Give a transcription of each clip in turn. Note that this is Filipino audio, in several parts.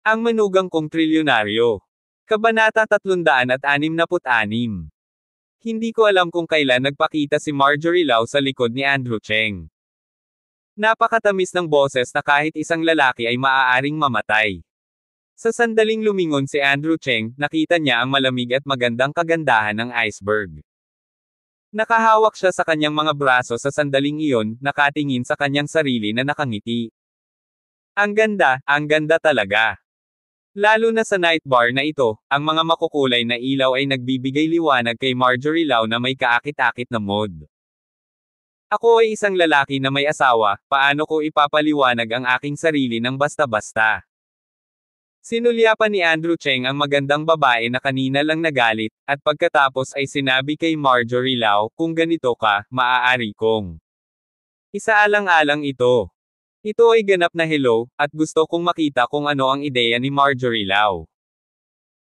Ang manugang kong trilyonaryo. Kabanata 366. Hindi ko alam kung kailan nagpakita si Marjorie Lau sa likod ni Andrew Cheng. Napakatamis ng boses na kahit isang lalaki ay maaaring mamatay. Sa sandaling lumingon si Andrew Cheng, nakita niya ang malamig at magandang kagandahan ng iceberg. Nakahawak siya sa kanyang mga braso sa sandaling iyon, nakatingin sa kanyang sarili na nakangiti. Ang ganda, ang ganda talaga. Lalo na sa night bar na ito, ang mga makukulay na ilaw ay nagbibigay liwanag kay Marjorie Lau na may kaakit-akit na mood. Ako ay isang lalaki na may asawa, paano ko ipapaliwanag ang aking sarili ng basta-basta? Sinulyapan ni Andrew Cheng ang magandang babae na kanina lang nagalit, at pagkatapos ay sinabi kay Marjorie Lau, kung ganito ka, maaari kong. Isaalang-alang ito. Ito ay ganap na hello, at gusto kong makita kung ano ang ideya ni Marjorie Lau.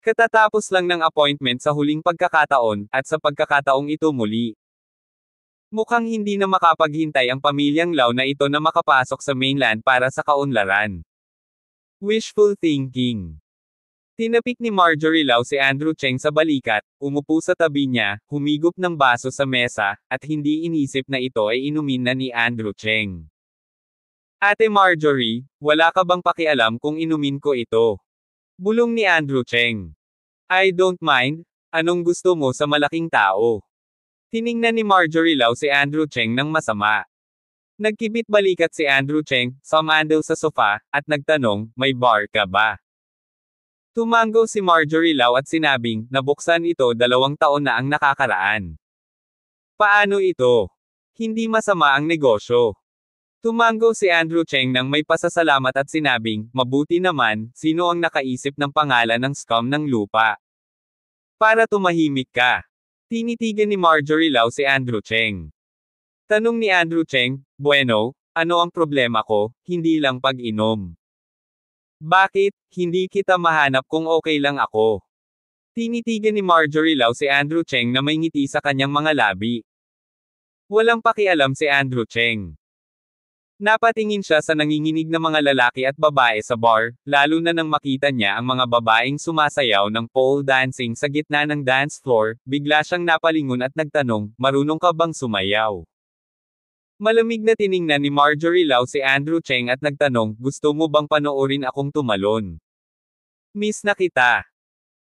Katatapos lang ng appointment sa huling pagkakataon, at sa pagkakataong ito muli. Mukhang hindi na makapaghintay ang pamilyang Lau na ito na makapasok sa mainland para sa kaunlaran. Wishful thinking. Tinapik ni Marjorie Lau si Andrew Cheng sa balikat, umupo sa tabi niya, humigop ng baso sa mesa, at hindi inisip na ito ay inumin na ni Andrew Cheng. Ate Marjorie, wala ka bang pakialam kung inumin ko ito? Bulong ni Andrew Cheng. I don't mind, anong gusto mo sa malaking tao? Tiningnan ni Marjorie Lau si Andrew Cheng ng masama. Nagkibit balikat si Andrew Cheng, sumandal sa sofa, at nagtanong, may bar ka ba? Tumango si Marjorie Lau at sinabing, nabuksan ito dalawang taon na ang nakakaraan. Paano ito? Hindi masama ang negosyo. Tumango si Andrew Cheng nang may pasasalamat at sinabing, mabuti naman, sino ang nakaisip ng pangalan ng scam ng lupa? Para tumahimik ka. Tinitigan ni Marjorie Lau si Andrew Cheng. Tanong ni Andrew Cheng, Bueno, ano ang problema ko, hindi lang pag-inom. Bakit, hindi kita mahanap kung okay lang ako? Tinitigan ni Marjorie Lau si Andrew Cheng na may ngiti sa kanyang mga labi. Walang pakialam si Andrew Cheng. Napatingin siya sa nanginginig na mga lalaki at babae sa bar, lalo na nang makita niya ang mga babaeng sumasayaw ng pole dancing sa gitna ng dance floor, bigla siyang napalingon at nagtanong, marunong ka bang sumayaw? Malamig na tiningnan ni Marjorie Lau si Andrew Cheng at nagtanong, gusto mo bang panoorin akong tumalon? Miss na kita.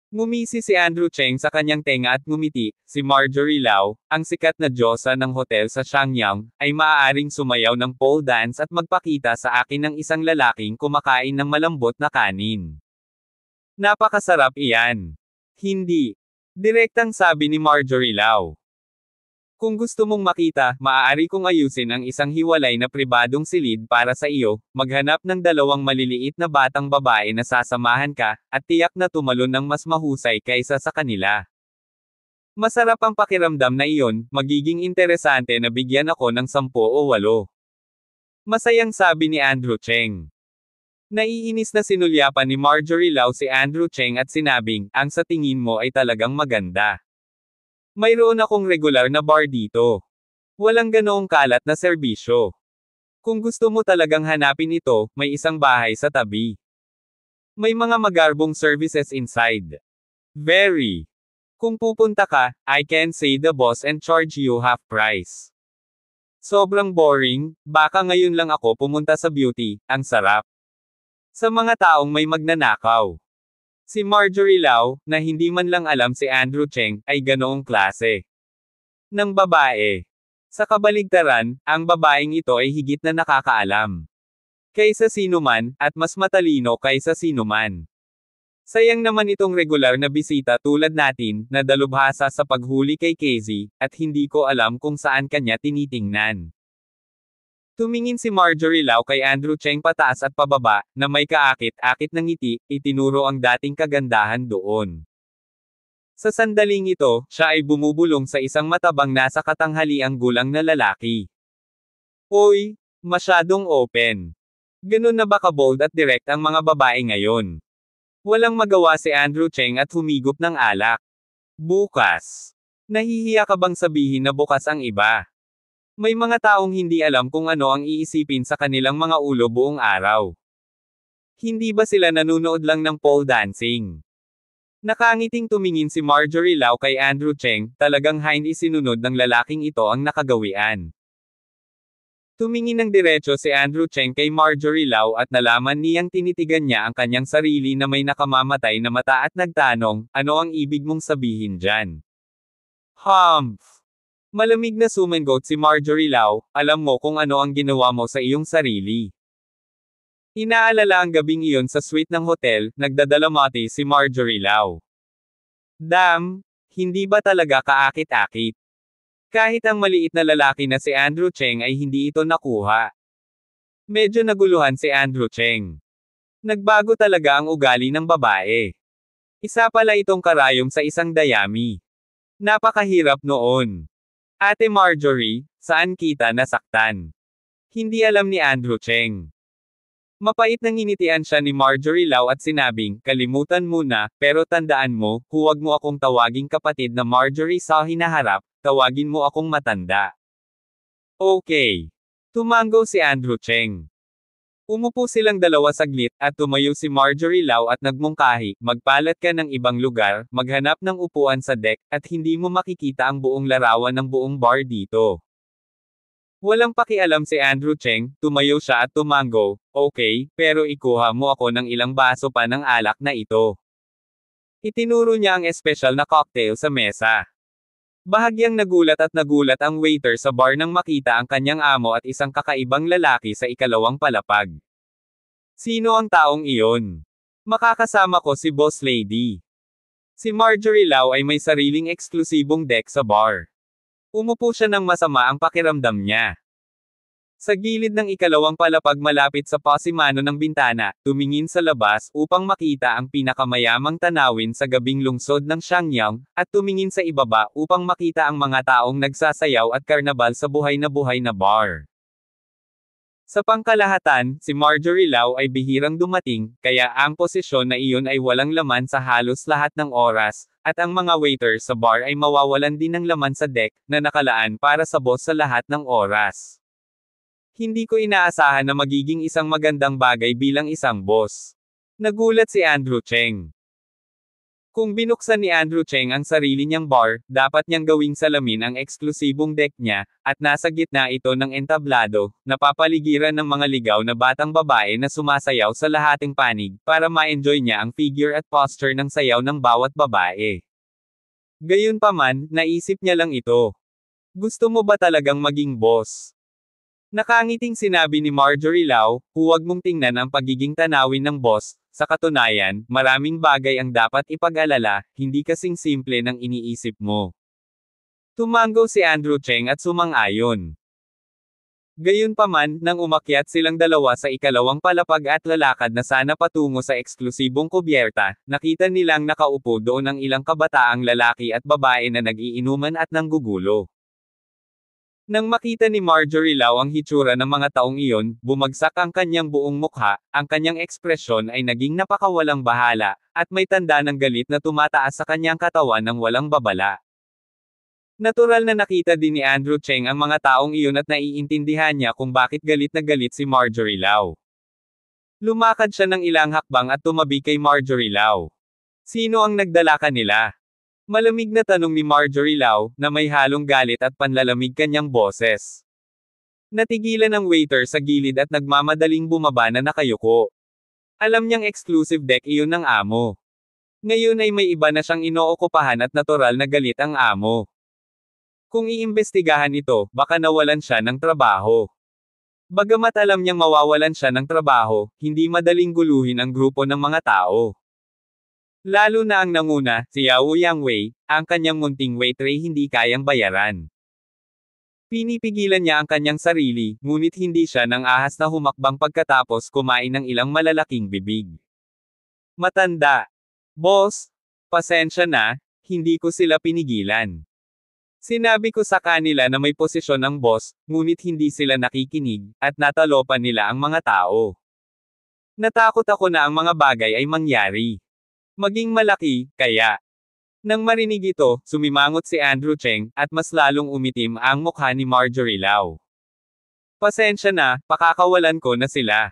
Ngumisi si Andrew Cheng sa kanyang tenga at ngumiti, si Marjorie Lau, ang sikat na diyosa ng hotel sa Shangyang, ay maaaring sumayaw ng pole dance at magpakita sa akin ng isang lalaking kumakain ng malambot na kanin. Napakasarap iyan. Hindi. Direktang sabi ni Marjorie Lau. Kung gusto mong makita, maaari kong ayusin ang isang hiwalay na pribadong silid para sa iyo, maghanap ng dalawang maliliit na batang babae na sasamahan ka, at tiyak na tumalon ng mas mahusay kaysa sa kanila. Masarap ang pakiramdam na iyon, magiging interesante na bigyan ako ng sampo o walo. Masayang sabi ni Andrew Cheng. Naiinis na sinulyapan ni Marjorie Lau si Andrew Cheng at sinabing, ang sa tingin mo ay talagang maganda. Mayroon akong regular na bar dito. Walang ganoong kalat na serbisyo. Kung gusto mo talagang hanapin ito, may isang bahay sa tabi. May mga magarbong services inside. Very. Kung pupunta ka, I can say the boss and charge you half price. Sobrang boring, baka ngayon lang ako pumunta sa beauty, ang sarap. Sa mga taong may magnanakaw. Si Marjorie Lau, na hindi man lang alam si Andrew Cheng, ay ganoong klase. Ng babae. Sa kabaligtaran, ang babaeng ito ay higit na nakakaalam. Kaysa sinuman, at mas matalino kaysa sinuman. Sayang naman itong regular na bisita tulad natin, na dalubhasa sa paghuli kay Casey, at hindi ko alam kung saan kanya tinitingnan. Tumingin si Marjorie Lau kay Andrew Cheng pataas at pababa, na may kaakit-akit ng ngiti, itinuro ang dating kagandahan doon. Sa sandaling ito, siya ay bumubulong sa isang matabang nasa katanghali ang gulang na lalaki. Uy, masyadong open. Ganun na ba ka bold at direct ang mga babae ngayon. Walang magawa si Andrew Cheng at humigop ng alak. Bukas. Nahihiya ka bang sabihin na bukas ang iba? May mga taong hindi alam kung ano ang iisipin sa kanilang mga ulo buong araw. Hindi ba sila nanunood lang ng pole dancing? Nakangiting tumingin si Marjorie Lau kay Andrew Cheng, talagang hind isinunod ng lalaking ito ang nakagawian. Tumingin ng diretso si Andrew Cheng kay Marjorie Lau at nalaman niyang tinitigan niya ang kanyang sarili na may nakamamatay na mata at nagtanong, ano ang ibig mong sabihin dyan? Humph! Malamig na sumangot si Marjorie Lau, alam mo kung ano ang ginawa mo sa iyong sarili. Inaalala ang gabing iyon sa suite ng hotel, nagdadalamati si Marjorie Lau. Dam, hindi ba talaga kaakit-akit? Kahit ang maliit na lalaki na si Andrew Cheng ay hindi ito nakuha. Medyo naguluhan si Andrew Cheng. Nagbago talaga ang ugali ng babae. Isa pala itong karayom sa isang dayami. Napakahirap noon. Ate Marjorie, saan kita nasaktan? Hindi alam ni Andrew Cheng. Mapait na nginitian siya ni Marjorie Lau at sinabing, kalimutan mo na, pero tandaan mo, huwag mo akong tawaging kapatid na Marjorie sa hinaharap, tawagin mo akong matanda. Okay. Tumango si Andrew Cheng. Umupo silang dalawa saglit, at tumayo si Marjorie Lau at nagmungkahi, magpalat ka ng ibang lugar, maghanap ng upuan sa deck, at hindi mo makikita ang buong larawan ng buong bar dito. Walang pakialam si Andrew Cheng, tumayo siya at tumango, okay, pero ikuha mo ako ng ilang baso pa ng alak na ito. Itinuro niya ang espesyal na cocktail sa mesa. Bahagyang nagulat at nagulat ang waiter sa bar nang makita ang kanyang amo at isang kakaibang lalaki sa ikalawang palapag. Sino ang taong iyon? Makakasama ko si Boss Lady. Si Marjorie Lau ay may sariling eksklusibong deck sa bar. Umupo siya ng masama ang pakiramdam niya. Sa gilid ng ikalawang palapag malapit sa pasimano ng bintana, tumingin sa labas upang makita ang pinakamayamang tanawin sa gabing lungsod ng Shangyang, at tumingin sa ibaba upang makita ang mga taong nagsasayaw at karnabal sa buhay na buhay na bar. Sa pangkalahatan, si Marjorie Lau ay bihirang dumating, kaya ang posisyon na iyon ay walang laman sa halos lahat ng oras, at ang mga waiter sa bar ay mawawalan din ng laman sa deck, na nakalaan para sa boss sa lahat ng oras. Hindi ko inaasahan na magiging isang magandang bagay bilang isang boss. Nagulat si Andrew Cheng. Kung binuksan ni Andrew Cheng ang sarili niyang bar, dapat niyang gawing salamin ang eksklusibong deck niya, at nasa gitna ito ng entablado, napapaligiran ng mga ligaw na batang babae na sumasayaw sa lahating panig, para ma-enjoy niya ang figure at posture ng sayaw ng bawat babae. Gayunpaman, naisip niya lang ito. Gusto mo ba talagang maging boss? Nakangiting sinabi ni Marjorie Lau, huwag mong tingnan ang pagiging tanawin ng boss, sa katunayan, maraming bagay ang dapat ipag-alala, hindi kasing simple ng iniisip mo. Tumango si Andrew Cheng at sumang-ayon. Gayunpaman, nang umakyat silang dalawa sa ikalawang palapag at lalakad na sana patungo sa eksklusibong kubyerta, nakita nilang nakaupo doon ang ilang kabataang lalaki at babae na nagiinuman at nanggugulo. Nang makita ni Marjorie Lau ang hitsura ng mga taong iyon, bumagsak ang kanyang buong mukha, ang kanyang ekspresyon ay naging napakawalang bahala, at may tanda ng galit na tumataas sa kanyang katawan ng walang babala. Natural na nakita din ni Andrew Cheng ang mga taong iyon at naiintindihan niya kung bakit galit na galit si Marjorie Lau. Lumakad siya ng ilang hakbang at tumabi kay Marjorie Lau. Sino ang nagdala kanila? Malamig na tanong ni Marjorie Lau, na may halong galit at panlalamig kanyang boses. Natigilan ang waiter sa gilid at nagmamadaling bumaba na nakayuko. Alam niyang exclusive deck iyon ng amo. Ngayon ay may iba na siyang inookupahan at natural na galit ang amo. Kung iimbestigahan ito, baka nawalan siya ng trabaho. Bagamat alam niyang mawawalan siya ng trabaho, hindi madaling guluhin ang grupo ng mga tao. Lalo na ang nanguna, si Yao Yang Wei, ang kanyang munting waitre hindi kayang bayaran. Pinipigilan niya ang kanyang sarili, ngunit hindi siya nang ahas na humakbang pagkatapos kumain ng ilang malalaking bibig. Matanda. Boss, pasensya na, hindi ko sila pinigilan. Sinabi ko sa kanila na may posisyon ang boss, ngunit hindi sila nakikinig, at natalopan nila ang mga tao. Natakot ako na ang mga bagay ay mangyari maging malaki, kaya. Nang marinig ito, sumimangot si Andrew Cheng, at mas lalong umitim ang mukha ni Marjorie Lau. Pasensya na, pakakawalan ko na sila.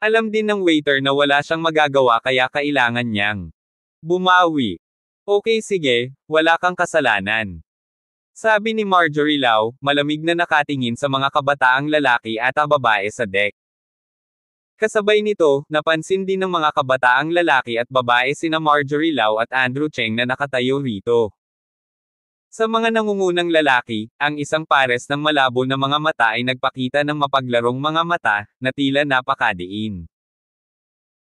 Alam din ng waiter na wala siyang magagawa kaya kailangan niyang bumawi. Okay sige, wala kang kasalanan. Sabi ni Marjorie Lau, malamig na nakatingin sa mga kabataang lalaki at ang babae sa deck. Kasabay nito, napansin din ng mga kabataang lalaki at babae sina Marjorie Lau at Andrew Cheng na nakatayo rito. Sa mga nangungunang lalaki, ang isang pares ng malabo na mga mata ay nagpakita ng mapaglarong mga mata, na tila napakadiin.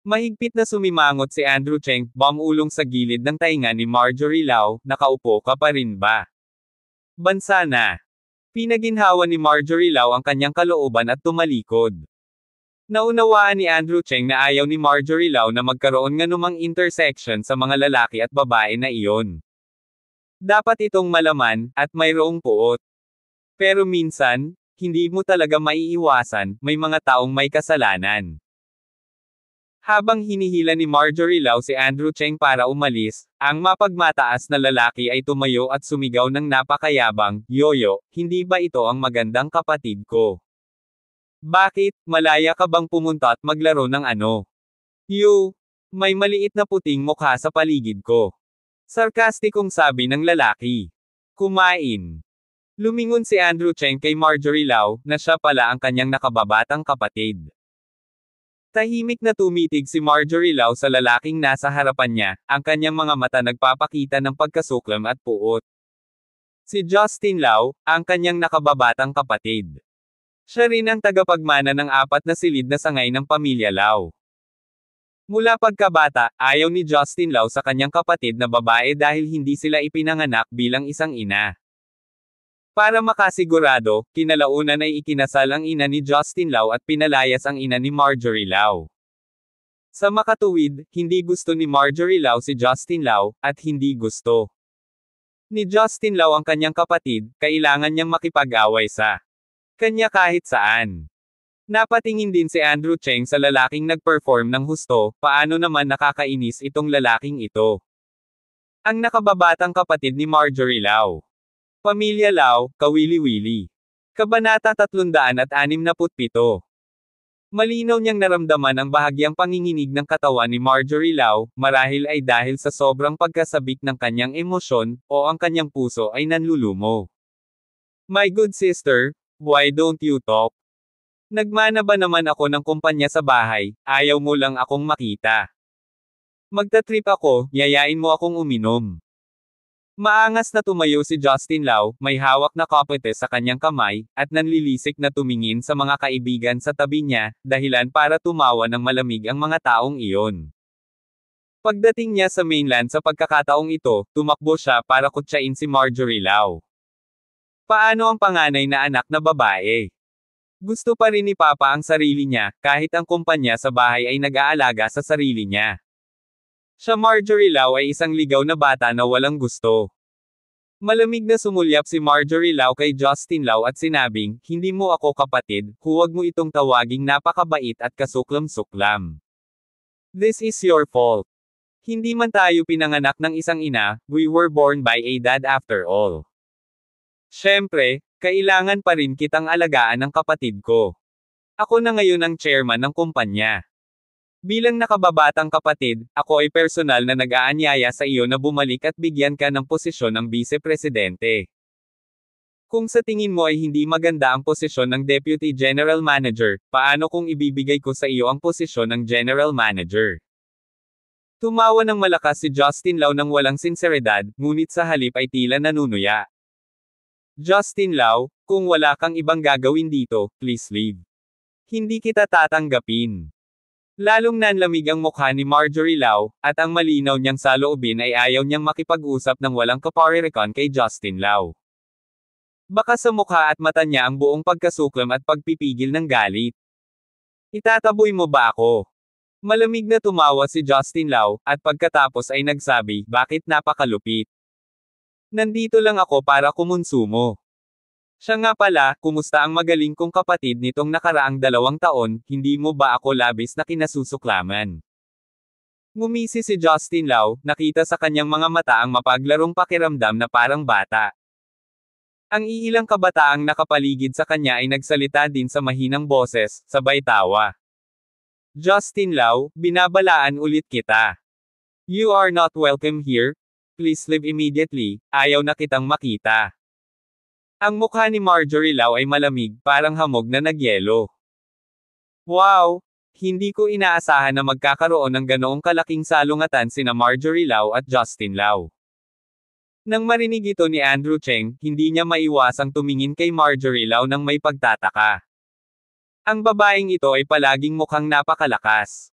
Mahigpit na sumimangot si Andrew Cheng, bumulong sa gilid ng tainga ni Marjorie Lau, nakaupo ka pa rin ba? Bansa na! Pinaginhawa ni Marjorie Lau ang kanyang kalooban at tumalikod. Naunawaan ni Andrew Cheng na ayaw ni Marjorie Lau na magkaroon ng anumang intersection sa mga lalaki at babae na iyon. Dapat itong malaman, at mayroong puot. Pero minsan, hindi mo talaga maiiwasan, may mga taong may kasalanan. Habang hinihila ni Marjorie Lau si Andrew Cheng para umalis, ang mapagmataas na lalaki ay tumayo at sumigaw ng napakayabang, Yoyo, hindi ba ito ang magandang kapatid ko? Bakit, malaya ka bang pumunta at maglaro ng ano? You! May maliit na puting mukha sa paligid ko. Sarkastikong sabi ng lalaki. Kumain. Lumingon si Andrew Cheng kay Marjorie Lau, na siya pala ang kanyang nakababatang kapatid. Tahimik na tumitig si Marjorie Lau sa lalaking nasa harapan niya, ang kanyang mga mata nagpapakita ng pagkasuklam at puot. Si Justin Lau, ang kanyang nakababatang kapatid. Siya rin ang tagapagmana ng apat na silid na sangay ng pamilya Lau. Mula pagkabata, ayaw ni Justin Lau sa kanyang kapatid na babae dahil hindi sila ipinanganak bilang isang ina. Para makasigurado, kinalaunan ay ikinasal ang ina ni Justin Lau at pinalayas ang ina ni Marjorie Lau. Sa makatuwid, hindi gusto ni Marjorie Lau si Justin Lau, at hindi gusto ni Justin Lau ang kanyang kapatid, kailangan niyang makipag-away sa kanya kahit saan. Napatingin din si Andrew Cheng sa lalaking nagperform ng husto, paano naman nakakainis itong lalaking ito. Ang nakababatang kapatid ni Marjorie Lau. Pamilya Lau, Kawili-Wili. Kabanata 367. Malinaw niyang naramdaman ang bahagyang panginginig ng katawan ni Marjorie Lau, marahil ay dahil sa sobrang pagkasabik ng kanyang emosyon, o ang kanyang puso ay nanlulumo. My good sister, Why don't you talk? Nagmana ba naman ako ng kumpanya sa bahay, ayaw mo lang akong makita. Magta-trip ako, yayain mo akong uminom. Maangas na tumayo si Justin Lau, may hawak na kapete sa kanyang kamay, at nanlilisik na tumingin sa mga kaibigan sa tabi niya, dahilan para tumawa ng malamig ang mga taong iyon. Pagdating niya sa mainland sa pagkakataong ito, tumakbo siya para kutsain si Marjorie Lau. Paano ang panganay na anak na babae? Gusto pa rin ni Papa ang sarili niya, kahit ang kumpanya sa bahay ay nag-aalaga sa sarili niya. Siya Marjorie Lau ay isang ligaw na bata na walang gusto. Malamig na sumulyap si Marjorie Lau kay Justin Lau at sinabing, Hindi mo ako kapatid, huwag mo itong tawaging napakabait at kasuklam-suklam. This is your fault. Hindi man tayo pinanganak ng isang ina, we were born by a dad after all. Siyempre, kailangan pa rin kitang alagaan ng kapatid ko. Ako na ngayon ang chairman ng kumpanya. Bilang nakababatang kapatid, ako ay personal na nag-aanyaya sa iyo na bumalik at bigyan ka ng posisyon ng vice-presidente. Kung sa tingin mo ay hindi maganda ang posisyon ng Deputy General Manager, paano kung ibibigay ko sa iyo ang posisyon ng General Manager? Tumawa ng malakas si Justin Lau nang walang sinseridad, ngunit sa halip ay tila nanunuya. Justin Lau, kung wala kang ibang gagawin dito, please leave. Hindi kita tatanggapin. Lalong nanlamig ang mukha ni Marjorie Lau, at ang malinaw niyang saloobin ay ayaw niyang makipag-usap ng walang kaparirikon kay Justin Lau. Baka sa mukha at mata niya ang buong pagkasuklam at pagpipigil ng galit. Itataboy mo ba ako? Malamig na tumawa si Justin Lau, at pagkatapos ay nagsabi, bakit napakalupit? Nandito lang ako para kumonsumo. Siya nga pala, kumusta ang magaling kong kapatid nitong nakaraang dalawang taon, hindi mo ba ako labis na kinasusuklaman? Ngumisi si Justin Lau, nakita sa kanyang mga mata ang mapaglarong pakiramdam na parang bata. Ang iilang kabataang nakapaligid sa kanya ay nagsalita din sa mahinang boses, sabay tawa. Justin Lau, binabalaan ulit kita. You are not welcome here, please leave immediately, ayaw na kitang makita. Ang mukha ni Marjorie Lau ay malamig, parang hamog na nagyelo. Wow! Hindi ko inaasahan na magkakaroon ng ganoong kalaking salungatan sina Marjorie Lau at Justin Lau. Nang marinig ito ni Andrew Cheng, hindi niya maiwasang tumingin kay Marjorie Lau nang may pagtataka. Ang babaeng ito ay palaging mukhang napakalakas.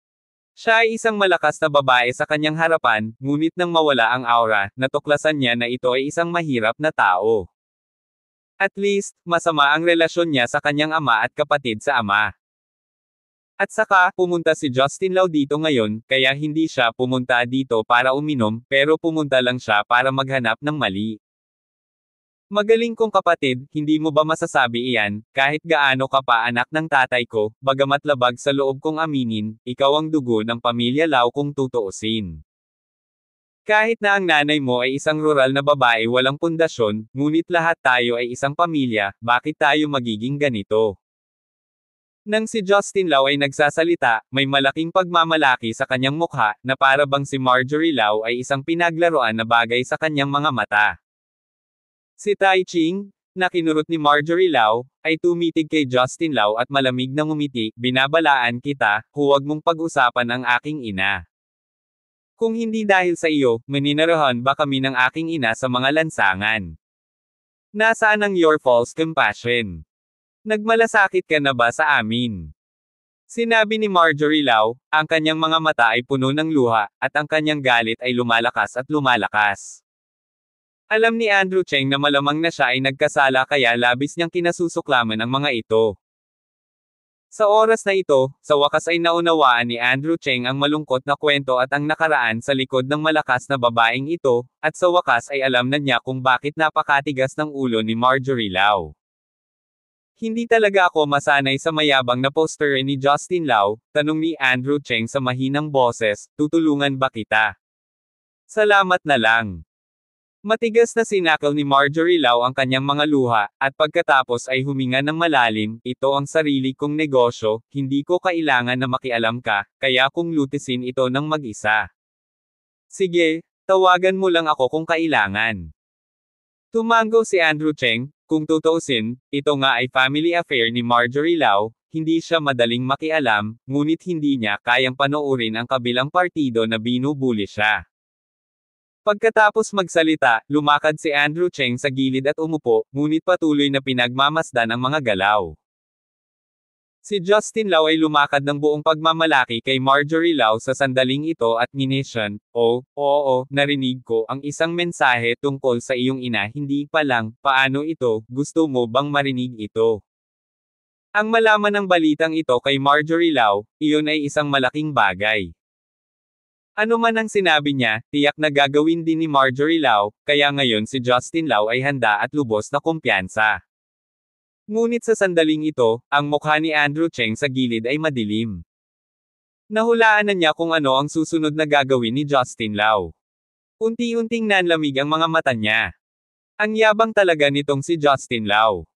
Siya ay isang malakas na babae sa kanyang harapan, ngunit nang mawala ang aura, natuklasan niya na ito ay isang mahirap na tao. At least, masama ang relasyon niya sa kanyang ama at kapatid sa ama. At saka, pumunta si Justin Lau dito ngayon, kaya hindi siya pumunta dito para uminom, pero pumunta lang siya para maghanap ng mali. Magaling kong kapatid, hindi mo ba masasabi iyan, kahit gaano ka pa anak ng tatay ko, bagamat labag sa loob kong aminin, ikaw ang dugo ng pamilya Lau kung tutuusin. Kahit na ang nanay mo ay isang rural na babae walang pundasyon, ngunit lahat tayo ay isang pamilya, bakit tayo magiging ganito? Nang si Justin Lau ay nagsasalita, may malaking pagmamalaki sa kanyang mukha, na para bang si Marjorie Lau ay isang pinaglaruan na bagay sa kanyang mga mata. Si Tai Ching, na kinurot ni Marjorie Lau, ay tumitig kay Justin Lau at malamig na ngumiti, binabalaan kita, huwag mong pag-usapan ang aking ina. Kung hindi dahil sa iyo, maninarahan ba kami ng aking ina sa mga lansangan? Nasaan ang your false compassion? Nagmalasakit ka na ba sa amin? Sinabi ni Marjorie Lau, ang kanyang mga mata ay puno ng luha, at ang kanyang galit ay lumalakas at lumalakas. Alam ni Andrew Cheng na malamang na siya ay nagkasala kaya labis niyang kinasusuklaman ang mga ito. Sa oras na ito, sa wakas ay naunawaan ni Andrew Cheng ang malungkot na kwento at ang nakaraan sa likod ng malakas na babaeng ito, at sa wakas ay alam na niya kung bakit napakatigas ng ulo ni Marjorie Lau. Hindi talaga ako masanay sa mayabang na poster ni Justin Lau, tanong ni Andrew Cheng sa mahinang boses, tutulungan ba kita? Salamat na lang. Matigas na sinakaw ni Marjorie Lau ang kanyang mga luha, at pagkatapos ay huminga ng malalim, ito ang sarili kong negosyo, hindi ko kailangan na makialam ka, kaya kung lutisin ito ng mag-isa. Sige, tawagan mo lang ako kung kailangan. Tumango si Andrew Cheng, kung tutuusin, ito nga ay family affair ni Marjorie Lau, hindi siya madaling makialam, ngunit hindi niya kayang panoorin ang kabilang partido na binubuli siya. Pagkatapos magsalita, lumakad si Andrew Cheng sa gilid at umupo, ngunit patuloy na pinagmamasdan ang mga galaw. Si Justin Lau ay lumakad ng buong pagmamalaki kay Marjorie Lau sa sandaling ito at ninisyon, oh, oo, oh, narinig ko ang isang mensahe tungkol sa iyong ina hindi pa lang, paano ito, gusto mo bang marinig ito? Ang malaman ng balitang ito kay Marjorie Lau, iyon ay isang malaking bagay. Ano man ang sinabi niya, tiyak na gagawin din ni Marjorie Lau, kaya ngayon si Justin Lau ay handa at lubos na kumpiyansa. Ngunit sa sandaling ito, ang mukha ni Andrew Cheng sa gilid ay madilim. Nahulaan na niya kung ano ang susunod na gagawin ni Justin Lau. Unti-unting nanlamig ang mga mata niya. Ang yabang talaga nitong si Justin Lau.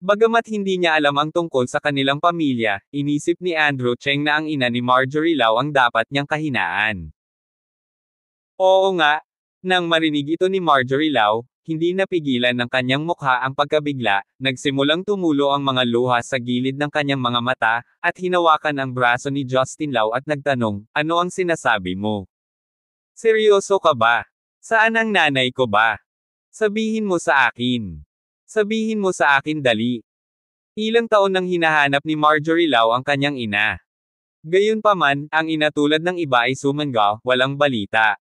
Bagamat hindi niya alam ang tungkol sa kanilang pamilya, inisip ni Andrew Cheng na ang ina ni Marjorie Lau ang dapat niyang kahinaan. Oo nga, nang marinig ito ni Marjorie Lau, hindi napigilan ng kanyang mukha ang pagkabigla, nagsimulang tumulo ang mga luha sa gilid ng kanyang mga mata, at hinawakan ang braso ni Justin Lau at nagtanong, ano ang sinasabi mo? Seryoso ka ba? Saan ang nanay ko ba? Sabihin mo sa akin. Sabihin mo sa akin dali. Ilang taon nang hinahanap ni Marjorie Lau ang kanyang ina. Gayunpaman, ang ina tulad ng iba ay sumangaw, walang balita.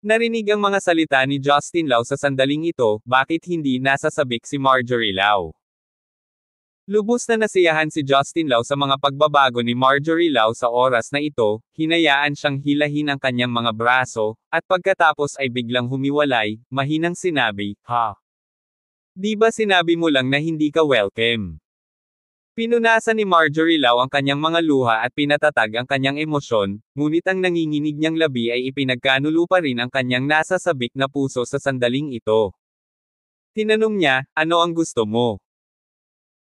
Narinig ang mga salita ni Justin Lau sa sandaling ito, bakit hindi nasasabik si Marjorie Lau. Lubos na nasiyahan si Justin Lau sa mga pagbabago ni Marjorie Lau sa oras na ito, hinayaan siyang hilahin ang kanyang mga braso, at pagkatapos ay biglang humiwalay, mahinang sinabi, Ha! Di ba sinabi mo lang na hindi ka welcome? Pinunasan ni Marjorie Law ang kanyang mga luha at pinatatag ang kanyang emosyon, ngunit ang nanginginig niyang labi ay ipinagkanulo pa rin ang kanyang nasa sabik na puso sa sandaling ito. Tinanong niya, ano ang gusto mo?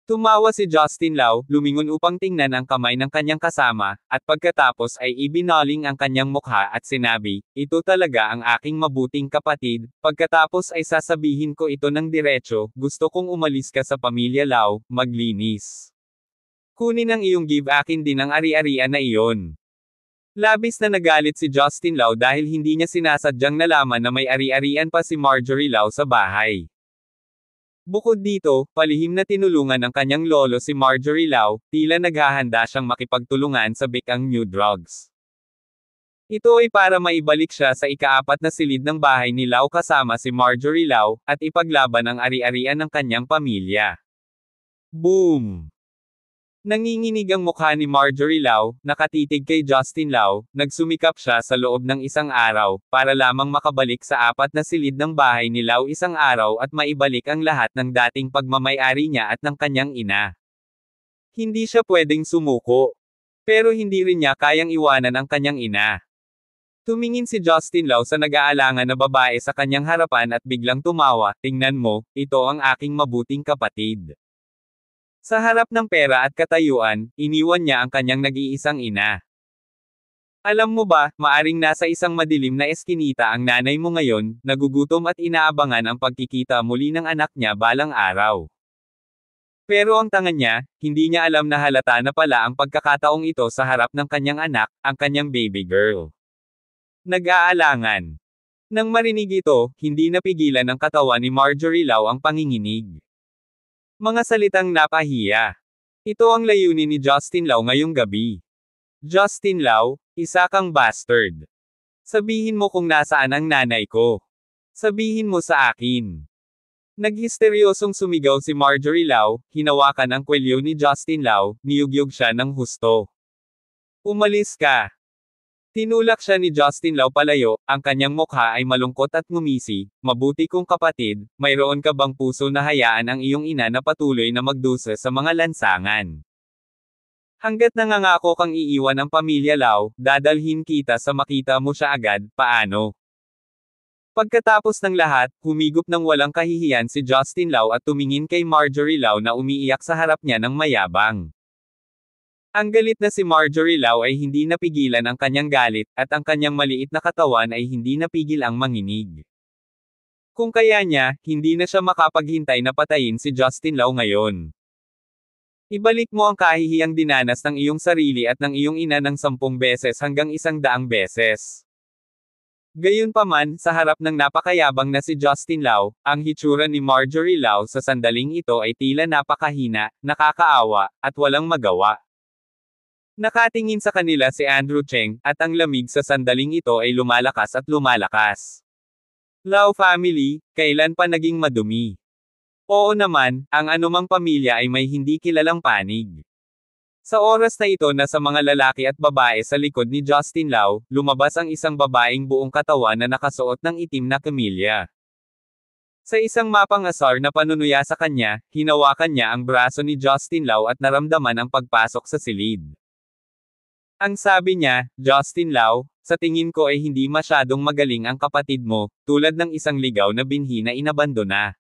Tumawa si Justin Lau, lumingon upang tingnan ang kamay ng kanyang kasama, at pagkatapos ay ibinaling ang kanyang mukha at sinabi, ito talaga ang aking mabuting kapatid, pagkatapos ay sasabihin ko ito ng diretso, gusto kong umalis ka sa pamilya Lau, maglinis. Kunin ang iyong give akin din ang ari-arian na iyon. Labis na nagalit si Justin Lau dahil hindi niya sinasadyang nalaman na may ari-arian pa si Marjorie Lau sa bahay. Bukod dito, palihim na tinulungan ng kanyang lolo si Marjorie Lau, tila naghahanda siyang makipagtulungan sa bikang New Drugs. Ito ay para maibalik siya sa ikaapat na silid ng bahay ni Lau kasama si Marjorie Lau, at ipaglaban ang ari-arian ng kanyang pamilya. Boom! Nanginginig ang mukha ni Marjorie Lau, nakatitig kay Justin Lau, nagsumikap siya sa loob ng isang araw, para lamang makabalik sa apat na silid ng bahay ni Lau isang araw at maibalik ang lahat ng dating pagmamayari niya at ng kanyang ina. Hindi siya pwedeng sumuko. Pero hindi rin niya kayang iwanan ang kanyang ina. Tumingin si Justin Lau sa nag-aalangan na babae sa kanyang harapan at biglang tumawa, tingnan mo, ito ang aking mabuting kapatid. Sa harap ng pera at katayuan, iniwan niya ang kanyang nag-iisang ina. Alam mo ba, maaring nasa isang madilim na eskinita ang nanay mo ngayon, nagugutom at inaabangan ang pagkikita muli ng anak niya balang araw. Pero ang tanga niya, hindi niya alam na halata na pala ang pagkakataong ito sa harap ng kanyang anak, ang kanyang baby girl. Nag-aalangan. Nang marinig ito, hindi napigilan ang katawan ni Marjorie Lau ang panginginig. Mga salitang napahiya. Ito ang layunin ni Justin Lau ngayong gabi. Justin Lau, isa kang bastard. Sabihin mo kung nasaan ang nanay ko. Sabihin mo sa akin. Naghisteryosong sumigaw si Marjorie Lau, hinawakan ang kwelyo ni Justin Lau, niyugyog siya ng husto. Umalis ka. Tinulak siya ni Justin Lau palayo, ang kanyang mukha ay malungkot at ngumisi, mabuti kong kapatid, mayroon ka bang puso na hayaan ang iyong ina na patuloy na magdusa sa mga lansangan? Hanggat nangangako kang iiwan ang pamilya Lau, dadalhin kita sa makita mo siya agad, paano? Pagkatapos ng lahat, humigop ng walang kahihiyan si Justin Lau at tumingin kay Marjorie Lau na umiiyak sa harap niya ng mayabang. Ang galit na si Marjorie Lau ay hindi napigilan ang kanyang galit, at ang kanyang maliit na katawan ay hindi napigil ang manginig. Kung kaya niya, hindi na siya makapaghintay na patayin si Justin Lau ngayon. Ibalik mo ang kahihiyang dinanas ng iyong sarili at ng iyong ina ng sampung beses hanggang isang daang beses. Gayunpaman, sa harap ng napakayabang na si Justin Lau, ang hitsura ni Marjorie Lau sa sandaling ito ay tila napakahina, nakakaawa, at walang magawa. Nakatingin sa kanila si Andrew Cheng, at ang lamig sa sandaling ito ay lumalakas at lumalakas. Lao family, kailan pa naging madumi? Oo naman, ang anumang pamilya ay may hindi kilalang panig. Sa oras na ito na sa mga lalaki at babae sa likod ni Justin Lau, lumabas ang isang babaeng buong katawan na nakasuot ng itim na kamilya. Sa isang mapang asar na panunuya sa kanya, hinawakan niya ang braso ni Justin Lau at naramdaman ang pagpasok sa silid. Ang sabi niya, Justin Lau, sa tingin ko ay hindi masyadong magaling ang kapatid mo, tulad ng isang ligaw na binhi na inabandona.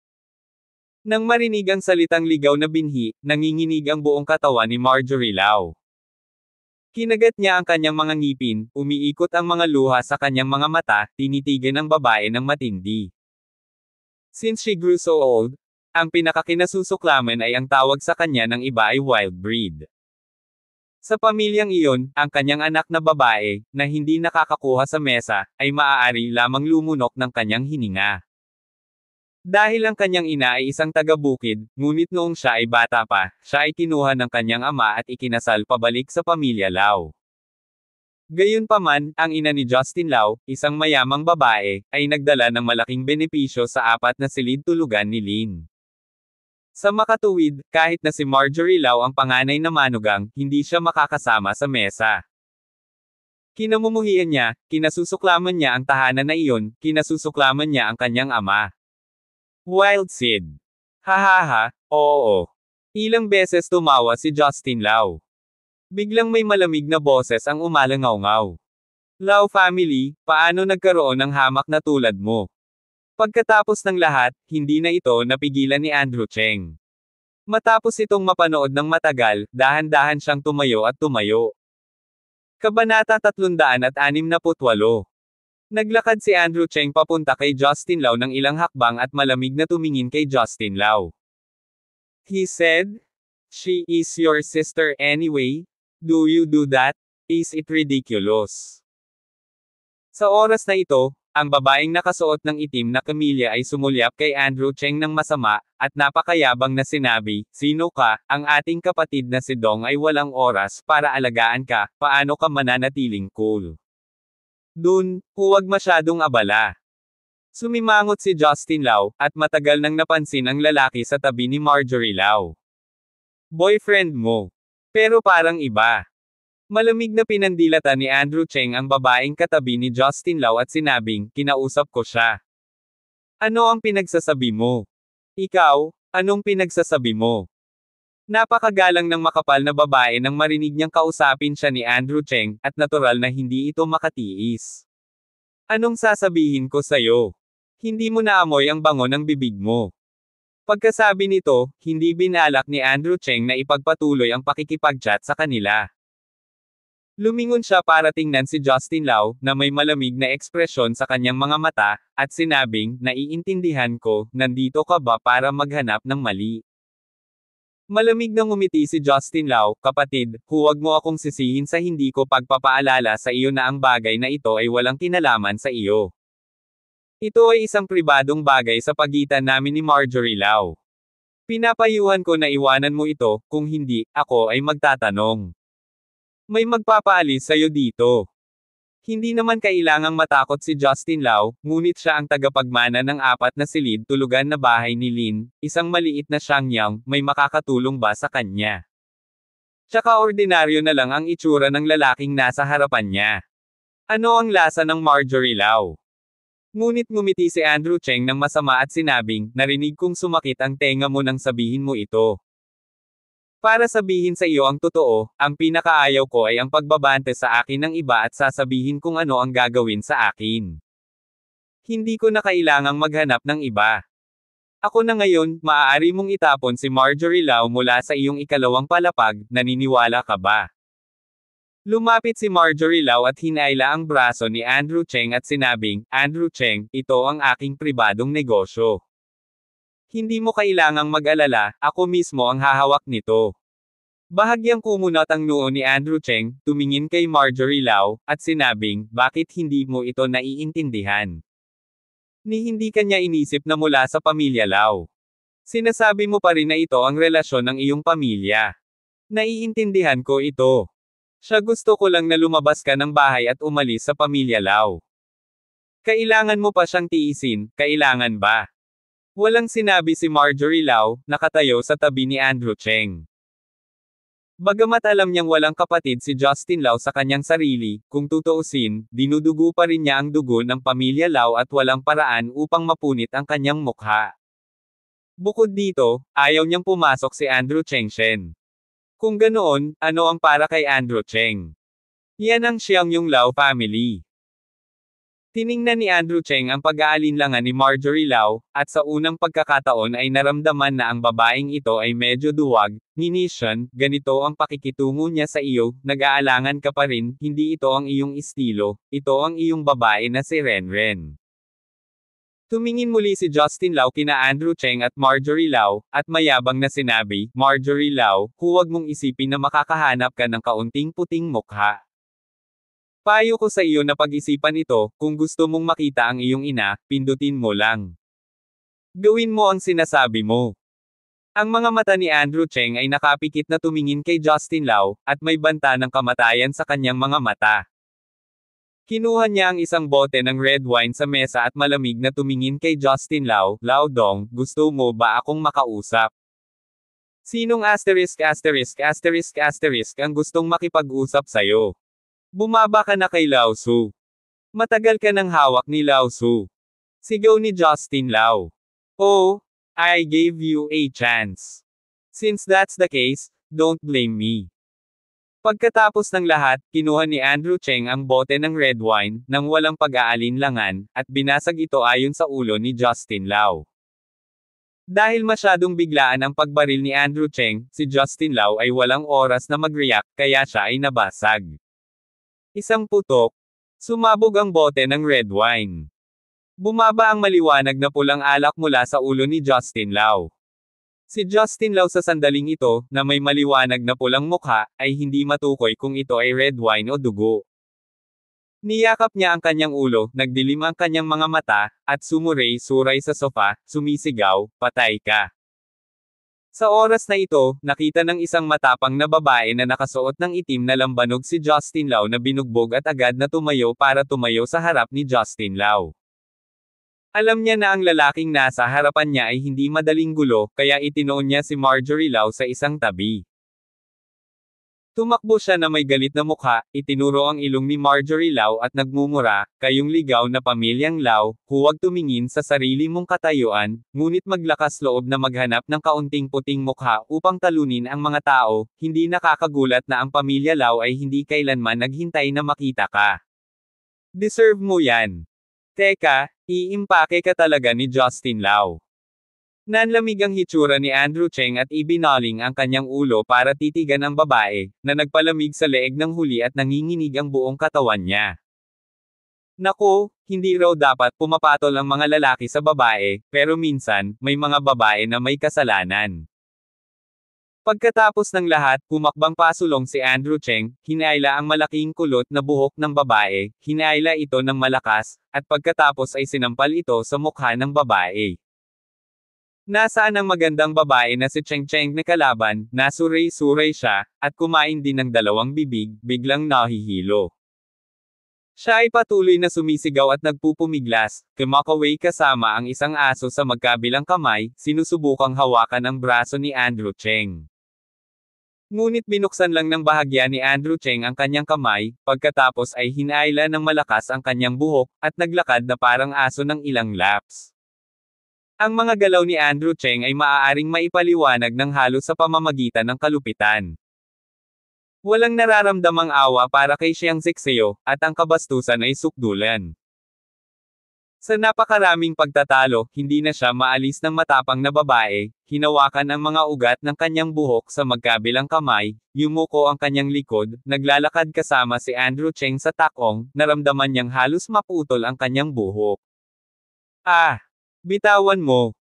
Nang marinig ang salitang ligaw na binhi, nanginginig ang buong katawan ni Marjorie Lau. Kinagat niya ang kanyang mga ngipin, umiikot ang mga luha sa kanyang mga mata, tinitigan ang babae ng matindi. Since she grew so old, ang pinakakinasusuklaman ay ang tawag sa kanya ng iba ay wild breed. Sa pamilyang iyon, ang kanyang anak na babae, na hindi nakakakuha sa mesa, ay maaari lamang lumunok ng kanyang hininga. Dahil ang kanyang ina ay isang taga-bukid, ngunit noong siya ay bata pa, siya ay kinuha ng kanyang ama at ikinasal pabalik sa pamilya Lau. Gayunpaman, ang ina ni Justin Lau, isang mayamang babae, ay nagdala ng malaking benepisyo sa apat na silid tulugan ni Lynn. Sa makatuwid, kahit na si Marjorie Lau ang panganay na manugang, hindi siya makakasama sa mesa. Kinamumuhian niya, kinasusuklaman niya ang tahanan na iyon, kinasusuklaman niya ang kanyang ama. Wild Sid. Hahaha, oo. Ilang beses tumawa si Justin Lau. Biglang may malamig na boses ang umalangaw-ngaw. Lau family, paano nagkaroon ng hamak na tulad mo? Pagkatapos ng lahat, hindi na ito napigilan ni Andrew Cheng. Matapos itong mapanood ng matagal, dahan-dahan siyang tumayo at tumayo. Kabanata 368 Naglakad si Andrew Cheng papunta kay Justin Lau ng ilang hakbang at malamig na tumingin kay Justin Lau. He said, She is your sister anyway. Do you do that? Is it ridiculous? Sa oras na ito, ang babaeng nakasuot ng itim na kamilya ay sumulyap kay Andrew Cheng ng masama, at napakayabang na sinabi, Sino ka, ang ating kapatid na si Dong ay walang oras para alagaan ka, paano ka mananatiling cool? Dun, huwag masyadong abala. Sumimangot si Justin Lau, at matagal nang napansin ang lalaki sa tabi ni Marjorie Lau. Boyfriend mo. Pero parang iba. Malamig na pinandilata ni Andrew Cheng ang babaeng katabi ni Justin Lau at sinabing, kinausap ko siya. Ano ang pinagsasabi mo? Ikaw, anong pinagsasabi mo? Napakagalang ng makapal na babae nang marinig niyang kausapin siya ni Andrew Cheng, at natural na hindi ito makatiis. Anong sasabihin ko sa'yo? Hindi mo naamoy ang bango ng bibig mo. Pagkasabi nito, hindi binalak ni Andrew Cheng na ipagpatuloy ang pakikipag-chat sa kanila. Lumingon siya para tingnan si Justin Lau, na may malamig na ekspresyon sa kanyang mga mata, at sinabing, naiintindihan ko, nandito ka ba para maghanap ng mali. Malamig na umiti si Justin Lau, kapatid, huwag mo akong sisihin sa hindi ko pagpapaalala sa iyo na ang bagay na ito ay walang kinalaman sa iyo. Ito ay isang pribadong bagay sa pagitan namin ni Marjorie Lau. Pinapayuhan ko na iwanan mo ito, kung hindi, ako ay magtatanong. May magpapaalis sa'yo dito. Hindi naman kailangang matakot si Justin Lau, ngunit siya ang tagapagmana ng apat na silid tulugan na bahay ni Lin, isang maliit na Shangyang, may makakatulong ba sa kanya? Tsaka ordinaryo na lang ang itsura ng lalaking nasa harapan niya. Ano ang lasa ng Marjorie Lau? Ngunit ngumiti si Andrew Cheng ng masama at sinabing, narinig kong sumakit ang tenga mo nang sabihin mo ito. Para sabihin sa iyo ang totoo, ang pinakaayaw ko ay ang pagbabante sa akin ng iba at sasabihin kung ano ang gagawin sa akin. Hindi ko na kailangang maghanap ng iba. Ako na ngayon, maaari mong itapon si Marjorie Lau mula sa iyong ikalawang palapag, naniniwala ka ba? Lumapit si Marjorie Lau at hinaila ang braso ni Andrew Cheng at sinabing, Andrew Cheng, ito ang aking pribadong negosyo. Hindi mo kailangang mag-alala, ako mismo ang hahawak nito. Bahagyang kumunot ang noo ni Andrew Cheng, tumingin kay Marjorie Lau, at sinabing, bakit hindi mo ito naiintindihan? Ni hindi kanya inisip na mula sa pamilya Lau. Sinasabi mo pa rin na ito ang relasyon ng iyong pamilya. Naiintindihan ko ito. Siya gusto ko lang na lumabas ka ng bahay at umalis sa pamilya Lau. Kailangan mo pa siyang tiisin, kailangan ba? Walang sinabi si Marjorie Lau, nakatayo sa tabi ni Andrew Cheng. Bagamat alam niyang walang kapatid si Justin Lau sa kanyang sarili, kung tutuusin, dinudugo pa rin niya ang dugo ng pamilya Lau at walang paraan upang mapunit ang kanyang mukha. Bukod dito, ayaw niyang pumasok si Andrew Cheng Shen. Kung ganoon, ano ang para kay Andrew Cheng? Yan ang siyang yung Lau family. Tiningnan ni Andrew Cheng ang pag-aalinlangan ni Marjorie Lau, at sa unang pagkakataon ay naramdaman na ang babaeng ito ay medyo duwag, ninisyon, ganito ang pakikitungo niya sa iyo, nag-aalangan ka pa rin, hindi ito ang iyong estilo, ito ang iyong babae na si Renren. Tumingin muli si Justin Lau kina Andrew Cheng at Marjorie Lau, at mayabang na sinabi, Marjorie Lau, huwag mong isipin na makakahanap ka ng kaunting puting mukha. Payo ko sa iyo na pag-isipan ito, kung gusto mong makita ang iyong ina, pindutin mo lang. Gawin mo ang sinasabi mo. Ang mga mata ni Andrew Cheng ay nakapikit na tumingin kay Justin Lau, at may banta ng kamatayan sa kanyang mga mata. Kinuha niya ang isang bote ng red wine sa mesa at malamig na tumingin kay Justin Lau, Lau Dong, gusto mo ba akong makausap? Sinong asterisk asterisk asterisk asterisk ang gustong makipag-usap sa'yo? Bumaba ka na kay Lao Su. Matagal ka ng hawak ni Lao Su. Sigaw ni Justin Lau. Oh, I gave you a chance. Since that's the case, don't blame me. Pagkatapos ng lahat, kinuha ni Andrew Cheng ang bote ng red wine, nang walang pag-aalinlangan, at binasag ito ayon sa ulo ni Justin Lau. Dahil masyadong biglaan ang pagbaril ni Andrew Cheng, si Justin Lau ay walang oras na mag-react kaya siya ay nabasag. Isang putok, sumabog ang bote ng red wine. Bumaba ang maliwanag na pulang alak mula sa ulo ni Justin Lau. Si Justin Lau sa sandaling ito, na may maliwanag na pulang mukha, ay hindi matukoy kung ito ay red wine o dugo. Niyakap niya ang kanyang ulo, nagdilim ang kanyang mga mata, at sumuray-suray sa sofa, sumisigaw, patay ka. Sa oras na ito, nakita ng isang matapang na babae na nakasuot ng itim na lambanog si Justin Lau na binugbog at agad na tumayo para tumayo sa harap ni Justin Lau. Alam niya na ang lalaking nasa harapan niya ay hindi madaling gulo, kaya itinoon niya si Marjorie Lau sa isang tabi. Tumakbo siya na may galit na mukha, itinuro ang ilong ni Marjorie Lau at nagmumura, kayong ligaw na pamilyang Lau, huwag tumingin sa sarili mong katayuan, ngunit maglakas loob na maghanap ng kaunting puting mukha upang talunin ang mga tao, hindi nakakagulat na ang pamilya Lau ay hindi kailanman naghintay na makita ka. Deserve mo yan. Teka, iimpake ka talaga ni Justin Lau. Nanlamig ang hitsura ni Andrew Cheng at ibinaling ang kanyang ulo para titigan ang babae, na nagpalamig sa leeg ng huli at nanginginig ang buong katawan niya. Nako, hindi raw dapat pumapatol ang mga lalaki sa babae, pero minsan, may mga babae na may kasalanan. Pagkatapos ng lahat, pumakbang pasulong si Andrew Cheng, hinaila ang malaking kulot na buhok ng babae, hinaila ito ng malakas, at pagkatapos ay sinampal ito sa mukha ng babae. Nasaan ang magandang babae na si Cheng Cheng na kalaban, nasuray-suray siya, at kumain din ng dalawang bibig, biglang nahihilo. Siya ay patuloy na sumisigaw at nagpupumiglas, kumakaway kasama ang isang aso sa magkabilang kamay, sinusubukang hawakan ang braso ni Andrew Cheng. Ngunit binuksan lang ng bahagya ni Andrew Cheng ang kanyang kamay, pagkatapos ay hinayla ng malakas ang kanyang buhok, at naglakad na parang aso ng ilang laps. Ang mga galaw ni Andrew Cheng ay maaaring maipaliwanag ng halo sa pamamagitan ng kalupitan. Walang nararamdamang awa para kay Xiang Sikseo, at ang kabastusan ay sukdulan. Sa napakaraming pagtatalo, hindi na siya maalis ng matapang na babae, hinawakan ang mga ugat ng kanyang buhok sa magkabilang kamay, yumuko ang kanyang likod, naglalakad kasama si Andrew Cheng sa takong, naramdaman niyang halos maputol ang kanyang buhok. Ah! Bitawan mo.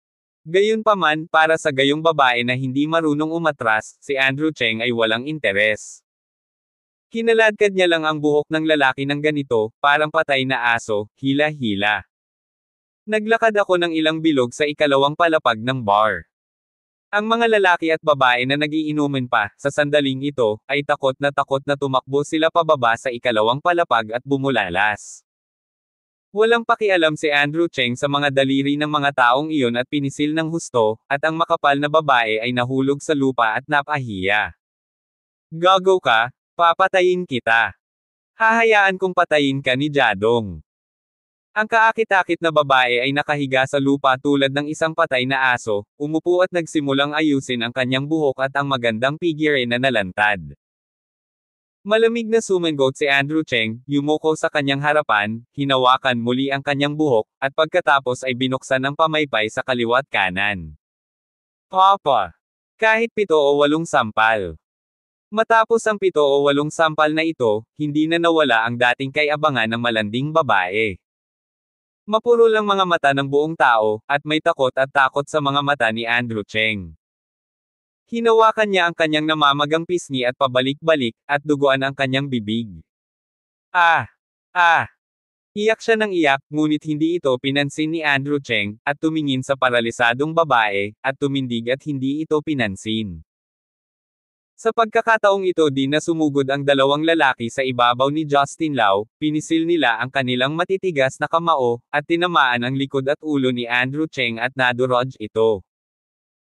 Gayunpaman, para sa gayong babae na hindi marunong umatras, si Andrew Cheng ay walang interes. Kinaladkad niya lang ang buhok ng lalaki ng ganito, parang patay na aso, hila-hila. Naglakad ako ng ilang bilog sa ikalawang palapag ng bar. Ang mga lalaki at babae na nagiinumin pa, sa sandaling ito, ay takot na takot na tumakbo sila pababa sa ikalawang palapag at bumulalas. Walang pakialam si Andrew Cheng sa mga daliri ng mga taong iyon at pinisil ng husto, at ang makapal na babae ay nahulog sa lupa at napahiya. Gago ka, papatayin kita. Hahayaan kong patayin ka ni Jadong. Ang kaakit-akit na babae ay nakahiga sa lupa tulad ng isang patay na aso, umupo at nagsimulang ayusin ang kanyang buhok at ang magandang pigire na nalantad. Malamig na sumanggot si Andrew Cheng, yumuko sa kanyang harapan, hinawakan muli ang kanyang buhok, at pagkatapos ay binuksan ang pamaypay sa kaliwa't kanan. Papa! Kahit pito o walong sampal. Matapos ang pito o walong sampal na ito, hindi na nawala ang dating kayabangan ng malanding babae. Mapuro lang mga mata ng buong tao, at may takot at takot sa mga mata ni Andrew Cheng. Hinawakan niya ang kanyang namamagang pisngi at pabalik-balik, at duguan ang kanyang bibig. Ah! Ah! Iyak siya ng iyak, ngunit hindi ito pinansin ni Andrew Cheng, at tumingin sa paralisadong babae, at tumindig at hindi ito pinansin. Sa pagkakataong ito din na sumugod ang dalawang lalaki sa ibabaw ni Justin Lau, pinisil nila ang kanilang matitigas na kamao, at tinamaan ang likod at ulo ni Andrew Cheng at nadurog ito.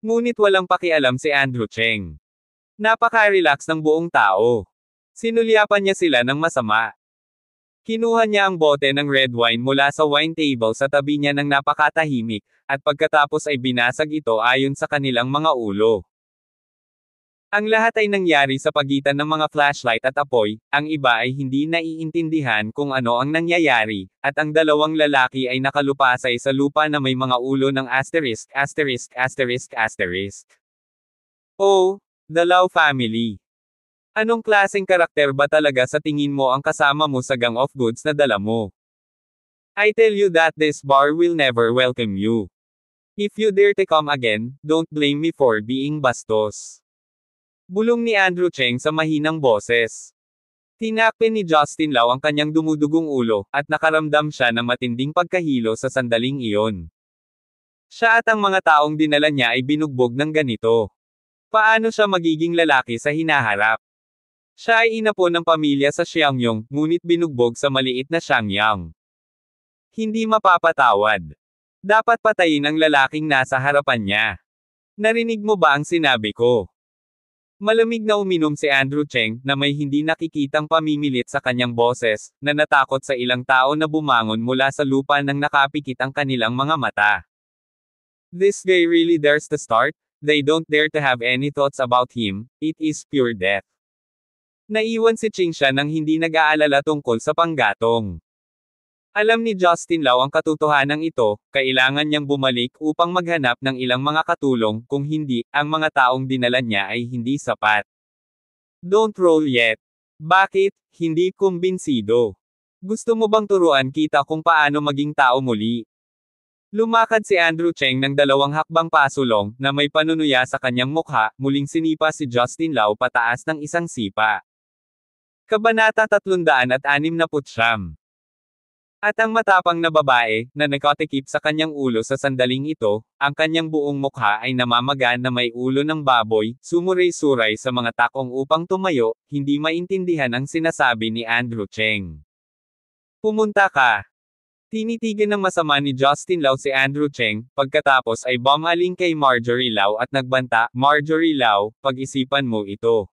Ngunit walang pakialam si Andrew Cheng. Napaka-relax ng buong tao. Sinulyapan niya sila ng masama. Kinuha niya ang bote ng red wine mula sa wine table sa tabi niya ng napakatahimik, at pagkatapos ay binasag ito ayon sa kanilang mga ulo. Ang lahat ay nangyari sa pagitan ng mga flashlight at apoy, ang iba ay hindi naiintindihan kung ano ang nangyayari, at ang dalawang lalaki ay nakalupasay sa lupa na may mga ulo ng asterisk, asterisk, asterisk, asterisk. Oh, the Lau family. Anong klaseng karakter ba talaga sa tingin mo ang kasama mo sa gang of goods na dala mo? I tell you that this bar will never welcome you. If you dare to come again, don't blame me for being bastos. Bulong ni Andrew Cheng sa mahinang boses. Tinakpin ni Justin Lau ang kanyang dumudugong ulo, at nakaramdam siya ng matinding pagkahilo sa sandaling iyon. Siya at ang mga taong dinala niya ay binugbog ng ganito. Paano siya magiging lalaki sa hinaharap? Siya ay inapo ng pamilya sa Xiangyong, ngunit binugbog sa maliit na Xiangyang. Hindi mapapatawad. Dapat patayin ang lalaking nasa harapan niya. Narinig mo ba ang sinabi ko? Malamig na uminom si Andrew Cheng, na may hindi nakikitang pamimilit sa kanyang boses, na natakot sa ilang tao na bumangon mula sa lupa nang nakapikit ang kanilang mga mata. This guy really dares to start, they don't dare to have any thoughts about him, it is pure death. Naiwan si Ching siya nang hindi nag-aalala tungkol sa panggatong. Alam ni Justin Lau ang katotohanan ito, kailangan niyang bumalik upang maghanap ng ilang mga katulong, kung hindi, ang mga taong dinala niya ay hindi sapat. Don't roll yet. Bakit, hindi kumbinsido? Gusto mo bang turuan kita kung paano maging tao muli? Lumakad si Andrew Cheng ng dalawang hakbang pasulong, na may panunuya sa kanyang mukha, muling sinipa si Justin Lau pataas ng isang sipa. Kabanata 369 at ang matapang na babae, na nakatikip sa kanyang ulo sa sandaling ito, ang kanyang buong mukha ay namamaga na may ulo ng baboy, sumuray-suray sa mga takong upang tumayo, hindi maintindihan ang sinasabi ni Andrew Cheng. Pumunta ka. Tinitigan ng masama ni Justin Lau si Andrew Cheng, pagkatapos ay bumaling kay Marjorie Lau at nagbanta, Marjorie Lau, pag-isipan mo ito.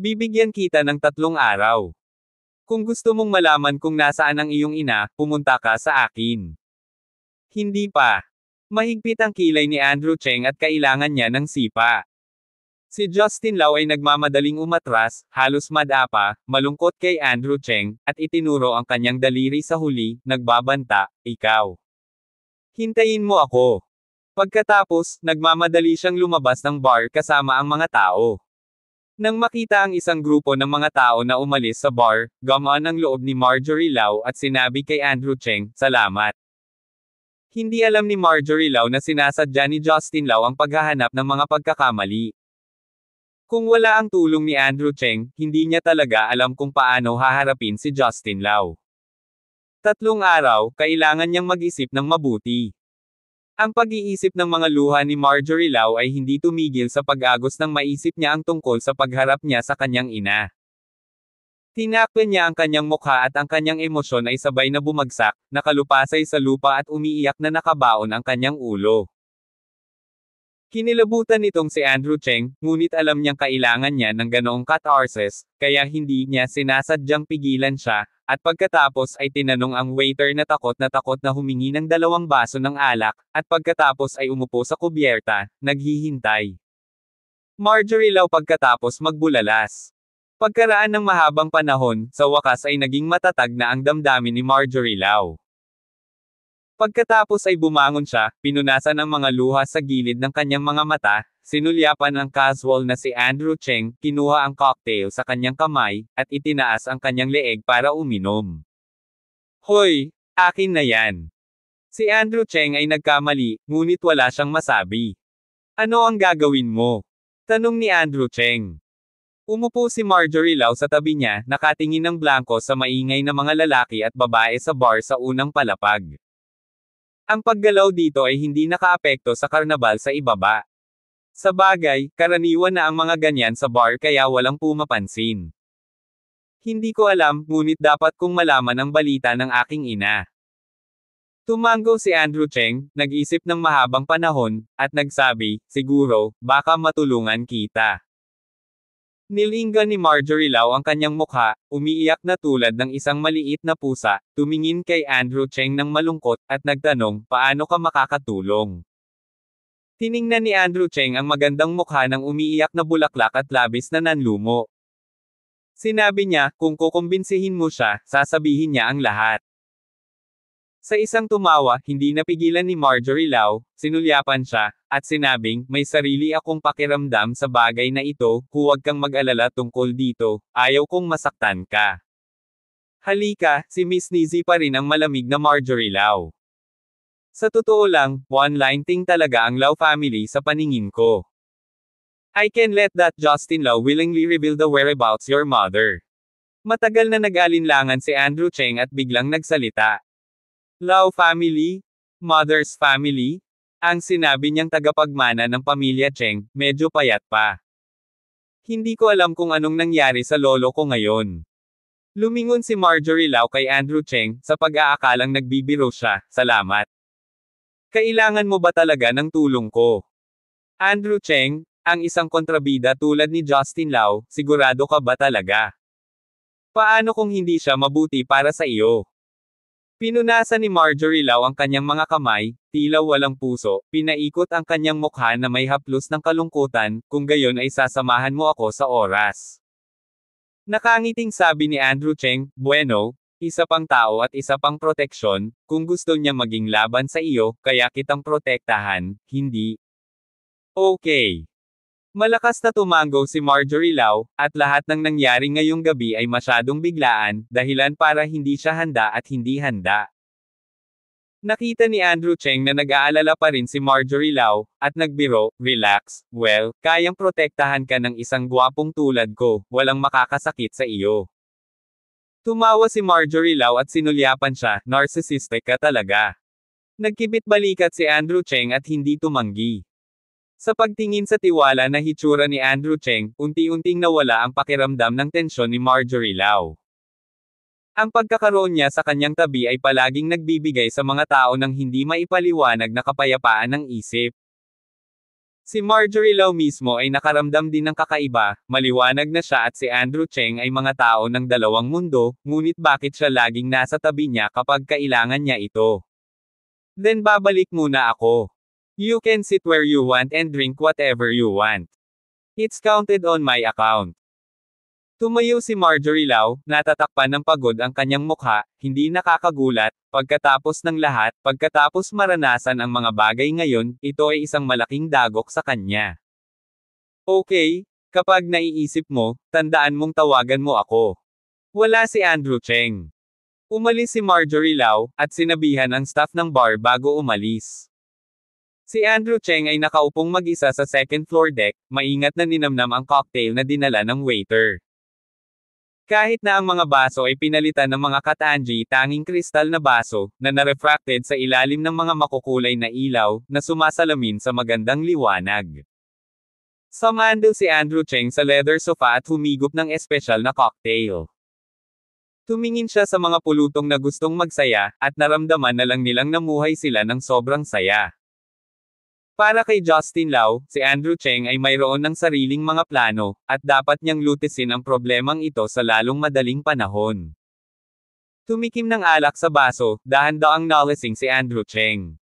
Bibigyan kita ng tatlong araw. Kung gusto mong malaman kung nasaan ang iyong ina, pumunta ka sa akin. Hindi pa. Mahigpit ang kilay ni Andrew Cheng at kailangan niya ng sipa. Si Justin Lau ay nagmamadaling umatras, halos madapa, malungkot kay Andrew Cheng, at itinuro ang kanyang daliri sa huli, nagbabanta, ikaw. Hintayin mo ako. Pagkatapos, nagmamadali siyang lumabas ng bar kasama ang mga tao. Nang makita ang isang grupo ng mga tao na umalis sa bar, gamaan ang loob ni Marjorie Lau at sinabi kay Andrew Cheng, salamat. Hindi alam ni Marjorie Lau na sinasadya ni Justin Lau ang paghahanap ng mga pagkakamali. Kung wala ang tulong ni Andrew Cheng, hindi niya talaga alam kung paano haharapin si Justin Lau. Tatlong araw, kailangan niyang mag-isip ng mabuti. Ang pag-iisip ng mga luha ni Marjorie Lau ay hindi tumigil sa pag-agos nang maisip niya ang tungkol sa pagharap niya sa kanyang ina. Tinakpan niya ang kanyang mukha at ang kanyang emosyon ay sabay na bumagsak, nakalupasay sa lupa at umiiyak na nakabaon ang kanyang ulo. Kinilabutan nitong si Andrew Cheng, ngunit alam niyang kailangan niya ng ganoong katarsis, kaya hindi niya sinasadyang pigilan siya, at pagkatapos ay tinanong ang waiter na takot na takot na humingi ng dalawang baso ng alak, at pagkatapos ay umupo sa kubyerta, naghihintay. Marjorie Lau pagkatapos magbulalas. Pagkaraan ng mahabang panahon, sa wakas ay naging matatag na ang damdamin ni Marjorie Lau. Pagkatapos ay bumangon siya, pinunasan ang mga luha sa gilid ng kanyang mga mata, sinulyapan ng casual na si Andrew Cheng, kinuha ang cocktail sa kanyang kamay, at itinaas ang kanyang leeg para uminom. Hoy! Akin na yan! Si Andrew Cheng ay nagkamali, ngunit wala siyang masabi. Ano ang gagawin mo? Tanong ni Andrew Cheng. Umupo si Marjorie Lau sa tabi niya, nakatingin ng blanko sa maingay na mga lalaki at babae sa bar sa unang palapag. Ang paggalaw dito ay hindi nakaapekto sa karnabal sa ibaba. Sa bagay, karaniwan na ang mga ganyan sa bar kaya walang pumapansin. Hindi ko alam, ngunit dapat kong malaman ang balita ng aking ina. Tumango si Andrew Cheng, nag-isip ng mahabang panahon, at nagsabi, siguro, baka matulungan kita. Nilingga ni Marjorie Lau ang kanyang mukha, umiiyak na tulad ng isang maliit na pusa, tumingin kay Andrew Cheng ng malungkot, at nagtanong, paano ka makakatulong? Tiningnan ni Andrew Cheng ang magandang mukha ng umiiyak na bulaklak at labis na nanlumo. Sinabi niya, kung kukumbinsihin mo siya, sasabihin niya ang lahat. Sa isang tumawa, hindi napigilan ni Marjorie Lau, sinulyapan siya, at sinabing, may sarili akong pakiramdam sa bagay na ito, huwag kang mag-alala tungkol dito, ayaw kong masaktan ka. Halika, si Miss Nizi pa rin ang malamig na Marjorie Lau. Sa totoo lang, one-line ting talaga ang Lau family sa paningin ko. I can let that Justin Lau willingly reveal the whereabouts your mother. Matagal na nag-alinlangan si Andrew Cheng at biglang nagsalita. Lao family, mother's family, ang sinabi niyang tagapagmana ng pamilya Cheng, medyo payat pa. Hindi ko alam kung anong nangyari sa lolo ko ngayon. Lumingon si Marjorie Lau kay Andrew Cheng, sa pag-aakalang nagbibiro siya, salamat. Kailangan mo ba talaga ng tulong ko? Andrew Cheng, ang isang kontrabida tulad ni Justin Lau, sigurado ka ba talaga? Paano kung hindi siya mabuti para sa iyo? Pinunasan ni Marjorie Lau ang kanyang mga kamay, tila walang puso, pinaikot ang kanyang mukha na may haplos ng kalungkutan, kung gayon ay sasamahan mo ako sa oras. Nakangiting sabi ni Andrew Cheng, Bueno, isa pang tao at isa pang proteksyon, kung gusto niya maging laban sa iyo, kaya kitang protektahan, hindi. Okay. Malakas na tumango si Marjorie Lau, at lahat ng nangyari ngayong gabi ay masyadong biglaan, dahilan para hindi siya handa at hindi handa. Nakita ni Andrew Cheng na nag-aalala pa rin si Marjorie Lau, at nagbiro, relax, well, kayang protektahan ka ng isang gwapong tulad ko, walang makakasakit sa iyo. Tumawa si Marjorie Lau at sinulyapan siya, narcissistic ka talaga. Nagkibit balikat si Andrew Cheng at hindi tumanggi. Sa pagtingin sa tiwala na hitsura ni Andrew Cheng, unti-unting nawala ang pakiramdam ng tensyon ni Marjorie Lau. Ang pagkakaroon niya sa kanyang tabi ay palaging nagbibigay sa mga tao ng hindi maipaliwanag na kapayapaan ng isip. Si Marjorie Lau mismo ay nakaramdam din ng kakaiba, maliwanag na siya at si Andrew Cheng ay mga tao ng dalawang mundo, ngunit bakit siya laging nasa tabi niya kapag kailangan niya ito? Then babalik muna ako. You can sit where you want and drink whatever you want. It's counted on my account. Tumayo si Marjorie Lau, natatakpan ng pagod ang kanyang mukha, hindi nakakagulat, pagkatapos ng lahat, pagkatapos maranasan ang mga bagay ngayon, ito ay isang malaking dagok sa kanya. Okay, kapag naiisip mo, tandaan mong tawagan mo ako. Wala si Andrew Cheng. Umalis si Marjorie Lau, at sinabihan ang staff ng bar bago umalis. Si Andrew Cheng ay nakaupong mag-isa sa second floor deck, maingat na ninamnam ang cocktail na dinala ng waiter. Kahit na ang mga baso ay pinalitan ng mga katanji tanging kristal na baso, na narefracted sa ilalim ng mga makukulay na ilaw, na sumasalamin sa magandang liwanag. Samandal si Andrew Cheng sa leather sofa at humigop ng espesyal na cocktail. Tumingin siya sa mga pulutong na gustong magsaya, at naramdaman na lang nilang namuhay sila ng sobrang saya. Para kay Justin Lau, si Andrew Cheng ay mayroon ng sariling mga plano, at dapat niyang lutisin ang problemang ito sa lalong madaling panahon. Tumikim ng alak sa baso, dahan-daang nalising si Andrew Cheng.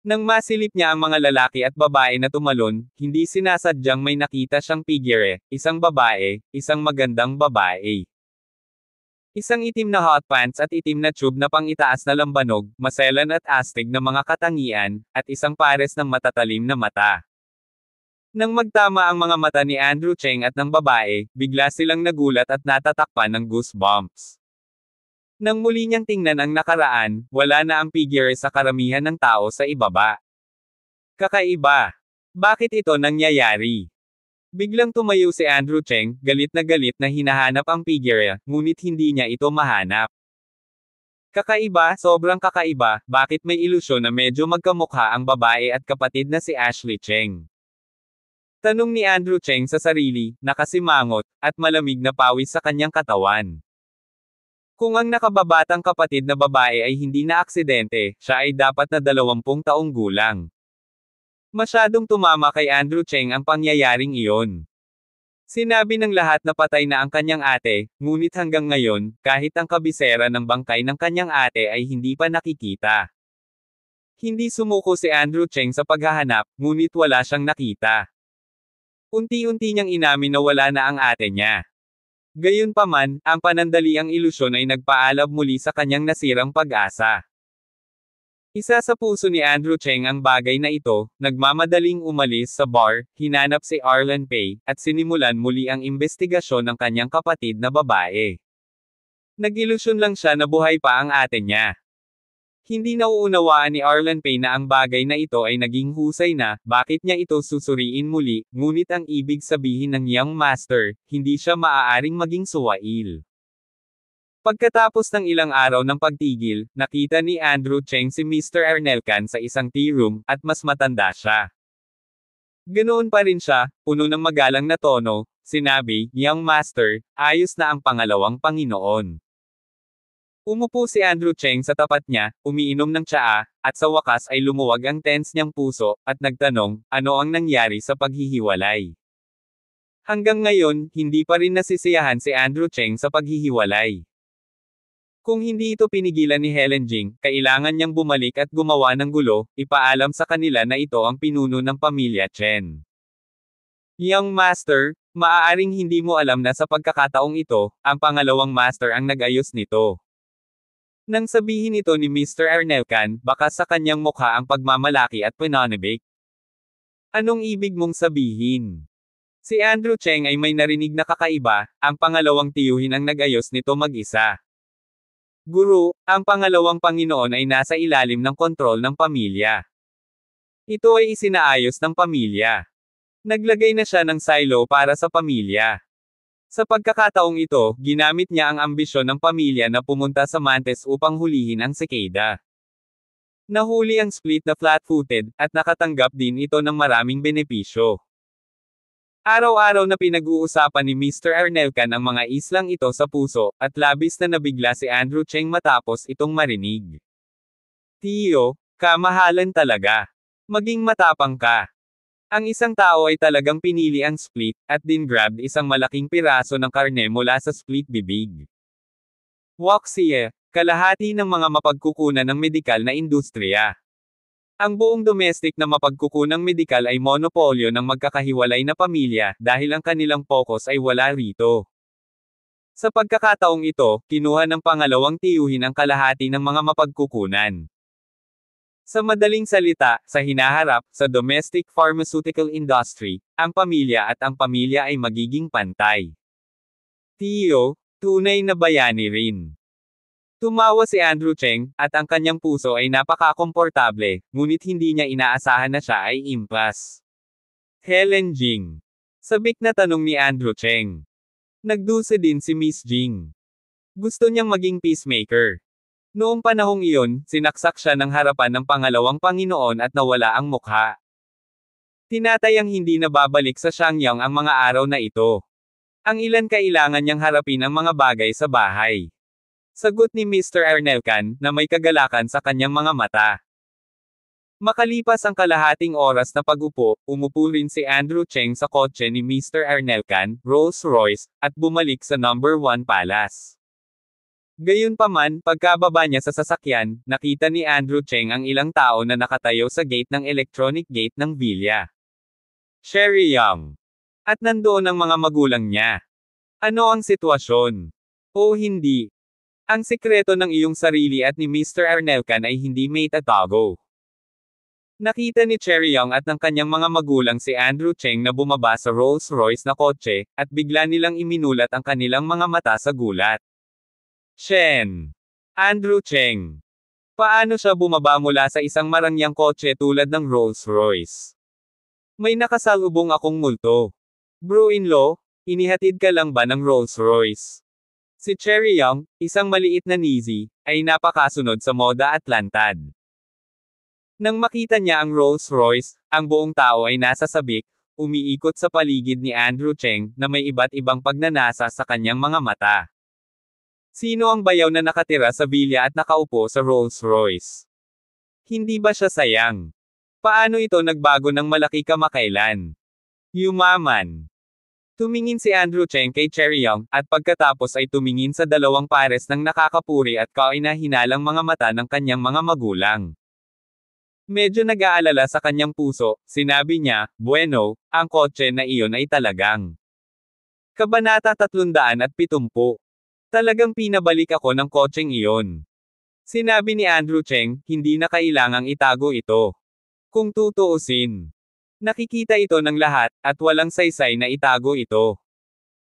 Nang masilip niya ang mga lalaki at babae na tumalon, hindi sinasadyang may nakita siyang figure, isang babae, isang magandang babae. Isang itim na hot pants at itim na tube na pangitaas na lambanog, maselan at astig na mga katangian, at isang pares ng matatalim na mata. Nang magtama ang mga mata ni Andrew Cheng at ng babae, bigla silang nagulat at natatakpan ng goosebumps. Nang muli niyang tingnan ang nakaraan, wala na ang figure sa karamihan ng tao sa ibaba. Kakaiba. Bakit ito nangyayari? Biglang tumayo si Andrew Cheng, galit na galit na hinahanap ang figure, ngunit hindi niya ito mahanap. Kakaiba, sobrang kakaiba, bakit may ilusyon na medyo magkamukha ang babae at kapatid na si Ashley Cheng? Tanong ni Andrew Cheng sa sarili, nakasimangot, at malamig na pawis sa kanyang katawan. Kung ang nakababatang kapatid na babae ay hindi na aksidente, siya ay dapat na 20 taong gulang. Masyadong tumama kay Andrew Cheng ang pangyayaring iyon. Sinabi ng lahat na patay na ang kanyang ate, ngunit hanggang ngayon, kahit ang kabisera ng bangkay ng kanyang ate ay hindi pa nakikita. Hindi sumuko si Andrew Cheng sa paghahanap, ngunit wala siyang nakita. Unti-unti niyang inamin na wala na ang ate niya. Gayunpaman, ang panandaliang ilusyon ay nagpaalab muli sa kanyang nasirang pag-asa. Isa sa puso ni Andrew Cheng ang bagay na ito, nagmamadaling umalis sa bar, hinanap si Arlen Pay, at sinimulan muli ang investigasyon ng kanyang kapatid na babae. Nag-ilusyon lang siya na buhay pa ang ate niya. Hindi nauunawaan ni Arlen Pay na ang bagay na ito ay naging husay na, bakit niya ito susuriin muli, ngunit ang ibig sabihin ng young master, hindi siya maaaring maging suwail. Pagkatapos ng ilang araw ng pagtigil, nakita ni Andrew Cheng si Mr. Arnelcan sa isang tea room, at mas matanda siya. Ganoon pa rin siya, puno ng magalang na tono, sinabi, Young Master, ayos na ang pangalawang Panginoon. Umupo si Andrew Cheng sa tapat niya, umiinom ng tsaa, at sa wakas ay lumuwag ang tense niyang puso, at nagtanong, ano ang nangyari sa paghihiwalay. Hanggang ngayon, hindi pa rin nasisiyahan si Andrew Cheng sa paghihiwalay. Kung hindi ito pinigilan ni Helen Jing, kailangan niyang bumalik at gumawa ng gulo, ipaalam sa kanila na ito ang pinuno ng pamilya Chen. Young Master, maaaring hindi mo alam na sa pagkakataong ito, ang pangalawang master ang nagayos nito. Nang sabihin ito ni Mr. Arnelcan, baka sa kanyang mukha ang pagmamalaki at pinanibik. Anong ibig mong sabihin? Si Andrew Cheng ay may narinig na kakaiba, ang pangalawang tiyuhin ang nagayos nito mag-isa. Guru, ang pangalawang Panginoon ay nasa ilalim ng kontrol ng pamilya. Ito ay isinaayos ng pamilya. Naglagay na siya ng silo para sa pamilya. Sa pagkakataong ito, ginamit niya ang ambisyon ng pamilya na pumunta sa Mantes upang hulihin ang Cicada. Nahuli ang split na flat-footed, at nakatanggap din ito ng maraming benepisyo. Araw-araw na pinag-uusapan ni Mr. Arnelcan ang mga islang ito sa puso, at labis na nabigla si Andrew Cheng matapos itong marinig. Tiyo, kamahalan talaga. Maging matapang ka. Ang isang tao ay talagang pinili ang split, at din grabbed isang malaking piraso ng karne mula sa split bibig. Waksiye, kalahati ng mga mapagkukunan ng medikal na industriya. Ang buong domestic na mapagkukunang medikal ay monopolyo ng magkakahiwalay na pamilya dahil ang kanilang pokus ay wala rito. Sa pagkakataong ito, kinuha ng pangalawang tiyuhin ang kalahati ng mga mapagkukunan. Sa madaling salita, sa hinaharap, sa domestic pharmaceutical industry, ang pamilya at ang pamilya ay magiging pantay. Tiyo, tunay na bayani rin. Tumawa si Andrew Cheng, at ang kanyang puso ay napaka-komportable, ngunit hindi niya inaasahan na siya ay impas. Helen Jing. Sabik na tanong ni Andrew Cheng. Nagduse din si Miss Jing. Gusto niyang maging peacemaker. Noong panahong iyon, sinaksak siya ng harapan ng pangalawang Panginoon at nawala ang mukha. Tinatayang hindi na babalik sa Xiangyang ang mga araw na ito. Ang ilan kailangan niyang harapin ang mga bagay sa bahay. Sagot ni Mr. Arnelcan, na may kagalakan sa kanyang mga mata. Makalipas ang kalahating oras na pagupo, umupo rin si Andrew Cheng sa kotse ni Mr. Arnelcan, Rolls-Royce, at bumalik sa number 1 palace. Gayunpaman, pagkababa niya sa sasakyan, nakita ni Andrew Cheng ang ilang tao na nakatayo sa gate ng electronic gate ng Villa. Sherry Young. At nandoon ang mga magulang niya. Ano ang sitwasyon? O hindi, ang sikreto ng iyong sarili at ni Mr. Arnelcan ay hindi may tatago. Nakita ni Cherry Young at ng kanyang mga magulang si Andrew Cheng na bumaba sa Rolls-Royce na kotse, at bigla nilang iminulat ang kanilang mga mata sa gulat. Chen! Andrew Cheng! Paano siya bumaba mula sa isang marangyang kotse tulad ng Rolls-Royce? May nakasalubong akong multo. Bro-in-law, inihatid ka lang ba ng Rolls-Royce? Si Cherry Young, isang maliit na nizi, ay napakasunod sa moda at lantad. Nang makita niya ang Rolls-Royce, ang buong tao ay nasa sabik, umiikot sa paligid ni Andrew Cheng na may iba't ibang pagnanasa sa kanyang mga mata. Sino ang bayaw na nakatira sa bilya at nakaupo sa Rolls-Royce? Hindi ba siya sayang? Paano ito nagbago ng malaki kamakailan? Yumaman. Tumingin si Andrew Cheng kay Cherry Young, at pagkatapos ay tumingin sa dalawang pares ng nakakapuri at kainahinalang mga mata ng kanyang mga magulang. Medyo nag-aalala sa kanyang puso, sinabi niya, bueno, ang kotse na iyon ay talagang. Kabanata 370. Talagang pinabalik ako ng kotseng iyon. Sinabi ni Andrew Cheng, hindi na kailangang itago ito. Kung tutuusin, Nakikita ito ng lahat, at walang saysay na itago ito.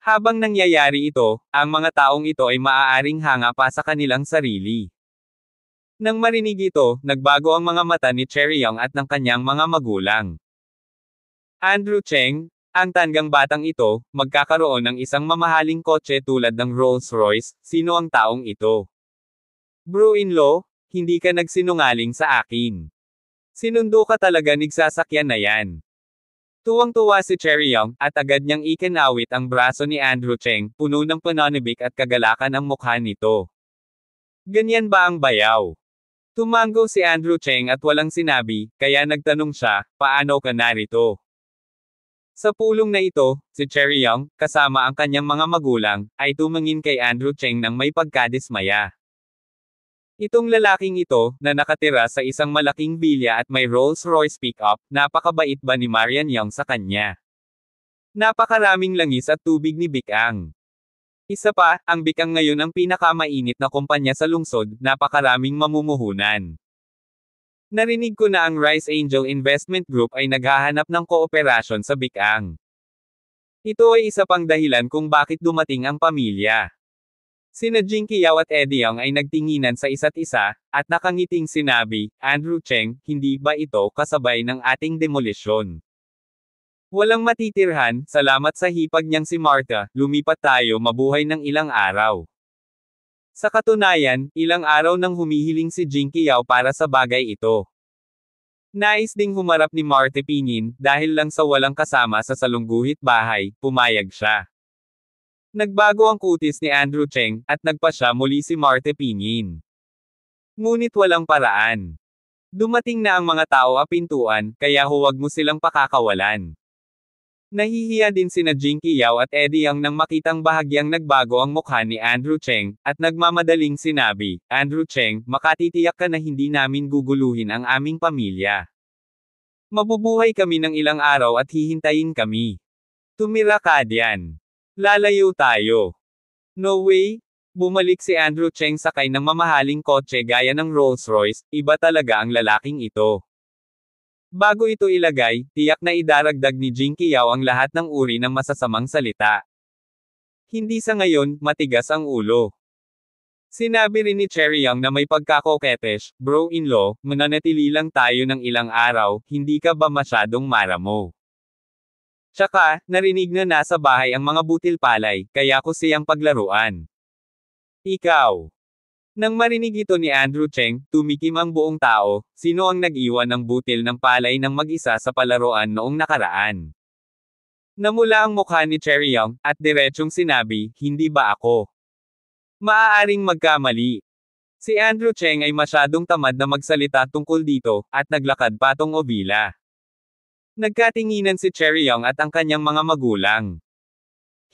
Habang nangyayari ito, ang mga taong ito ay maaaring hanga pa sa kanilang sarili. Nang marinig ito, nagbago ang mga mata ni Cherry Young at ng kanyang mga magulang. Andrew Cheng, ang tanggang batang ito, magkakaroon ng isang mamahaling kotse tulad ng Rolls-Royce, sino ang taong ito? Bro-in-law, hindi ka nagsinungaling sa akin. Sinundo ka talaga nigsasakyan na yan. Tuwang-tuwa si Cherry Young, at agad niyang ikinawit ang braso ni Andrew Cheng, puno ng pananibik at kagalakan ang mukha nito. Ganyan ba ang bayaw? Tumango si Andrew Cheng at walang sinabi, kaya nagtanong siya, paano ka narito? Sa pulong na ito, si Cherry Young, kasama ang kanyang mga magulang, ay tumangin kay Andrew Cheng nang may pagkadismaya. Itong lalaking ito, na nakatira sa isang malaking bilya at may Rolls-Royce pickup, napakabait ba ni Marian Young sa kanya? Napakaraming langis at tubig ni Bikang. Isa pa, ang Bikang ngayon ang pinakamainit na kumpanya sa lungsod, napakaraming mamumuhunan. Narinig ko na ang Rice Angel Investment Group ay naghahanap ng kooperasyon sa Bikang. Ito ay isa pang dahilan kung bakit dumating ang pamilya. Sina Jinky Yao at Eddie Young ay nagtinginan sa isa't isa, at nakangiting sinabi, Andrew Cheng, hindi ba ito kasabay ng ating demolisyon? Walang matitirhan, salamat sa hipag niyang si Martha, lumipat tayo mabuhay ng ilang araw. Sa katunayan, ilang araw nang humihiling si Jinky Yao para sa bagay ito. Nais ding humarap ni Martha Pingin, dahil lang sa walang kasama sa salungguhit bahay, pumayag siya. Nagbago ang kutis ni Andrew Cheng, at nagpa siya muli si Marte Pinyin. Ngunit walang paraan. Dumating na ang mga tao a pintuan, kaya huwag mo silang pakakawalan. Nahihiya din sina Jinky Yao at Eddie Yang nang makitang bahagyang nagbago ang mukha ni Andrew Cheng, at nagmamadaling sinabi, Andrew Cheng, makatitiyak ka na hindi namin guguluhin ang aming pamilya. Mabubuhay kami ng ilang araw at hihintayin kami. Tumira ka diyan. Lalayo tayo. No way? Bumalik si Andrew Cheng sakay ng mamahaling kotse gaya ng Rolls-Royce, iba talaga ang lalaking ito. Bago ito ilagay, tiyak na idaragdag ni Jing Qiao ang lahat ng uri ng masasamang salita. Hindi sa ngayon, matigas ang ulo. Sinabi rin ni Cherry Young na may pagkakoketesh, bro-in-law, mananatili lang tayo ng ilang araw, hindi ka ba masyadong maramo? Tsaka, narinig na nasa bahay ang mga butil palay, kaya ko siyang paglaruan. Ikaw. Nang marinig ito ni Andrew Cheng, tumikim ang buong tao, sino ang nag-iwan ng butil ng palay ng mag-isa sa palaruan noong nakaraan. Namula ang mukha ni Cherry Young, at diretsyong sinabi, hindi ba ako? Maaaring magkamali. Si Andrew Cheng ay masyadong tamad na magsalita tungkol dito, at naglakad patong obila. Nagkatinginan si Cherry Young at ang kanyang mga magulang.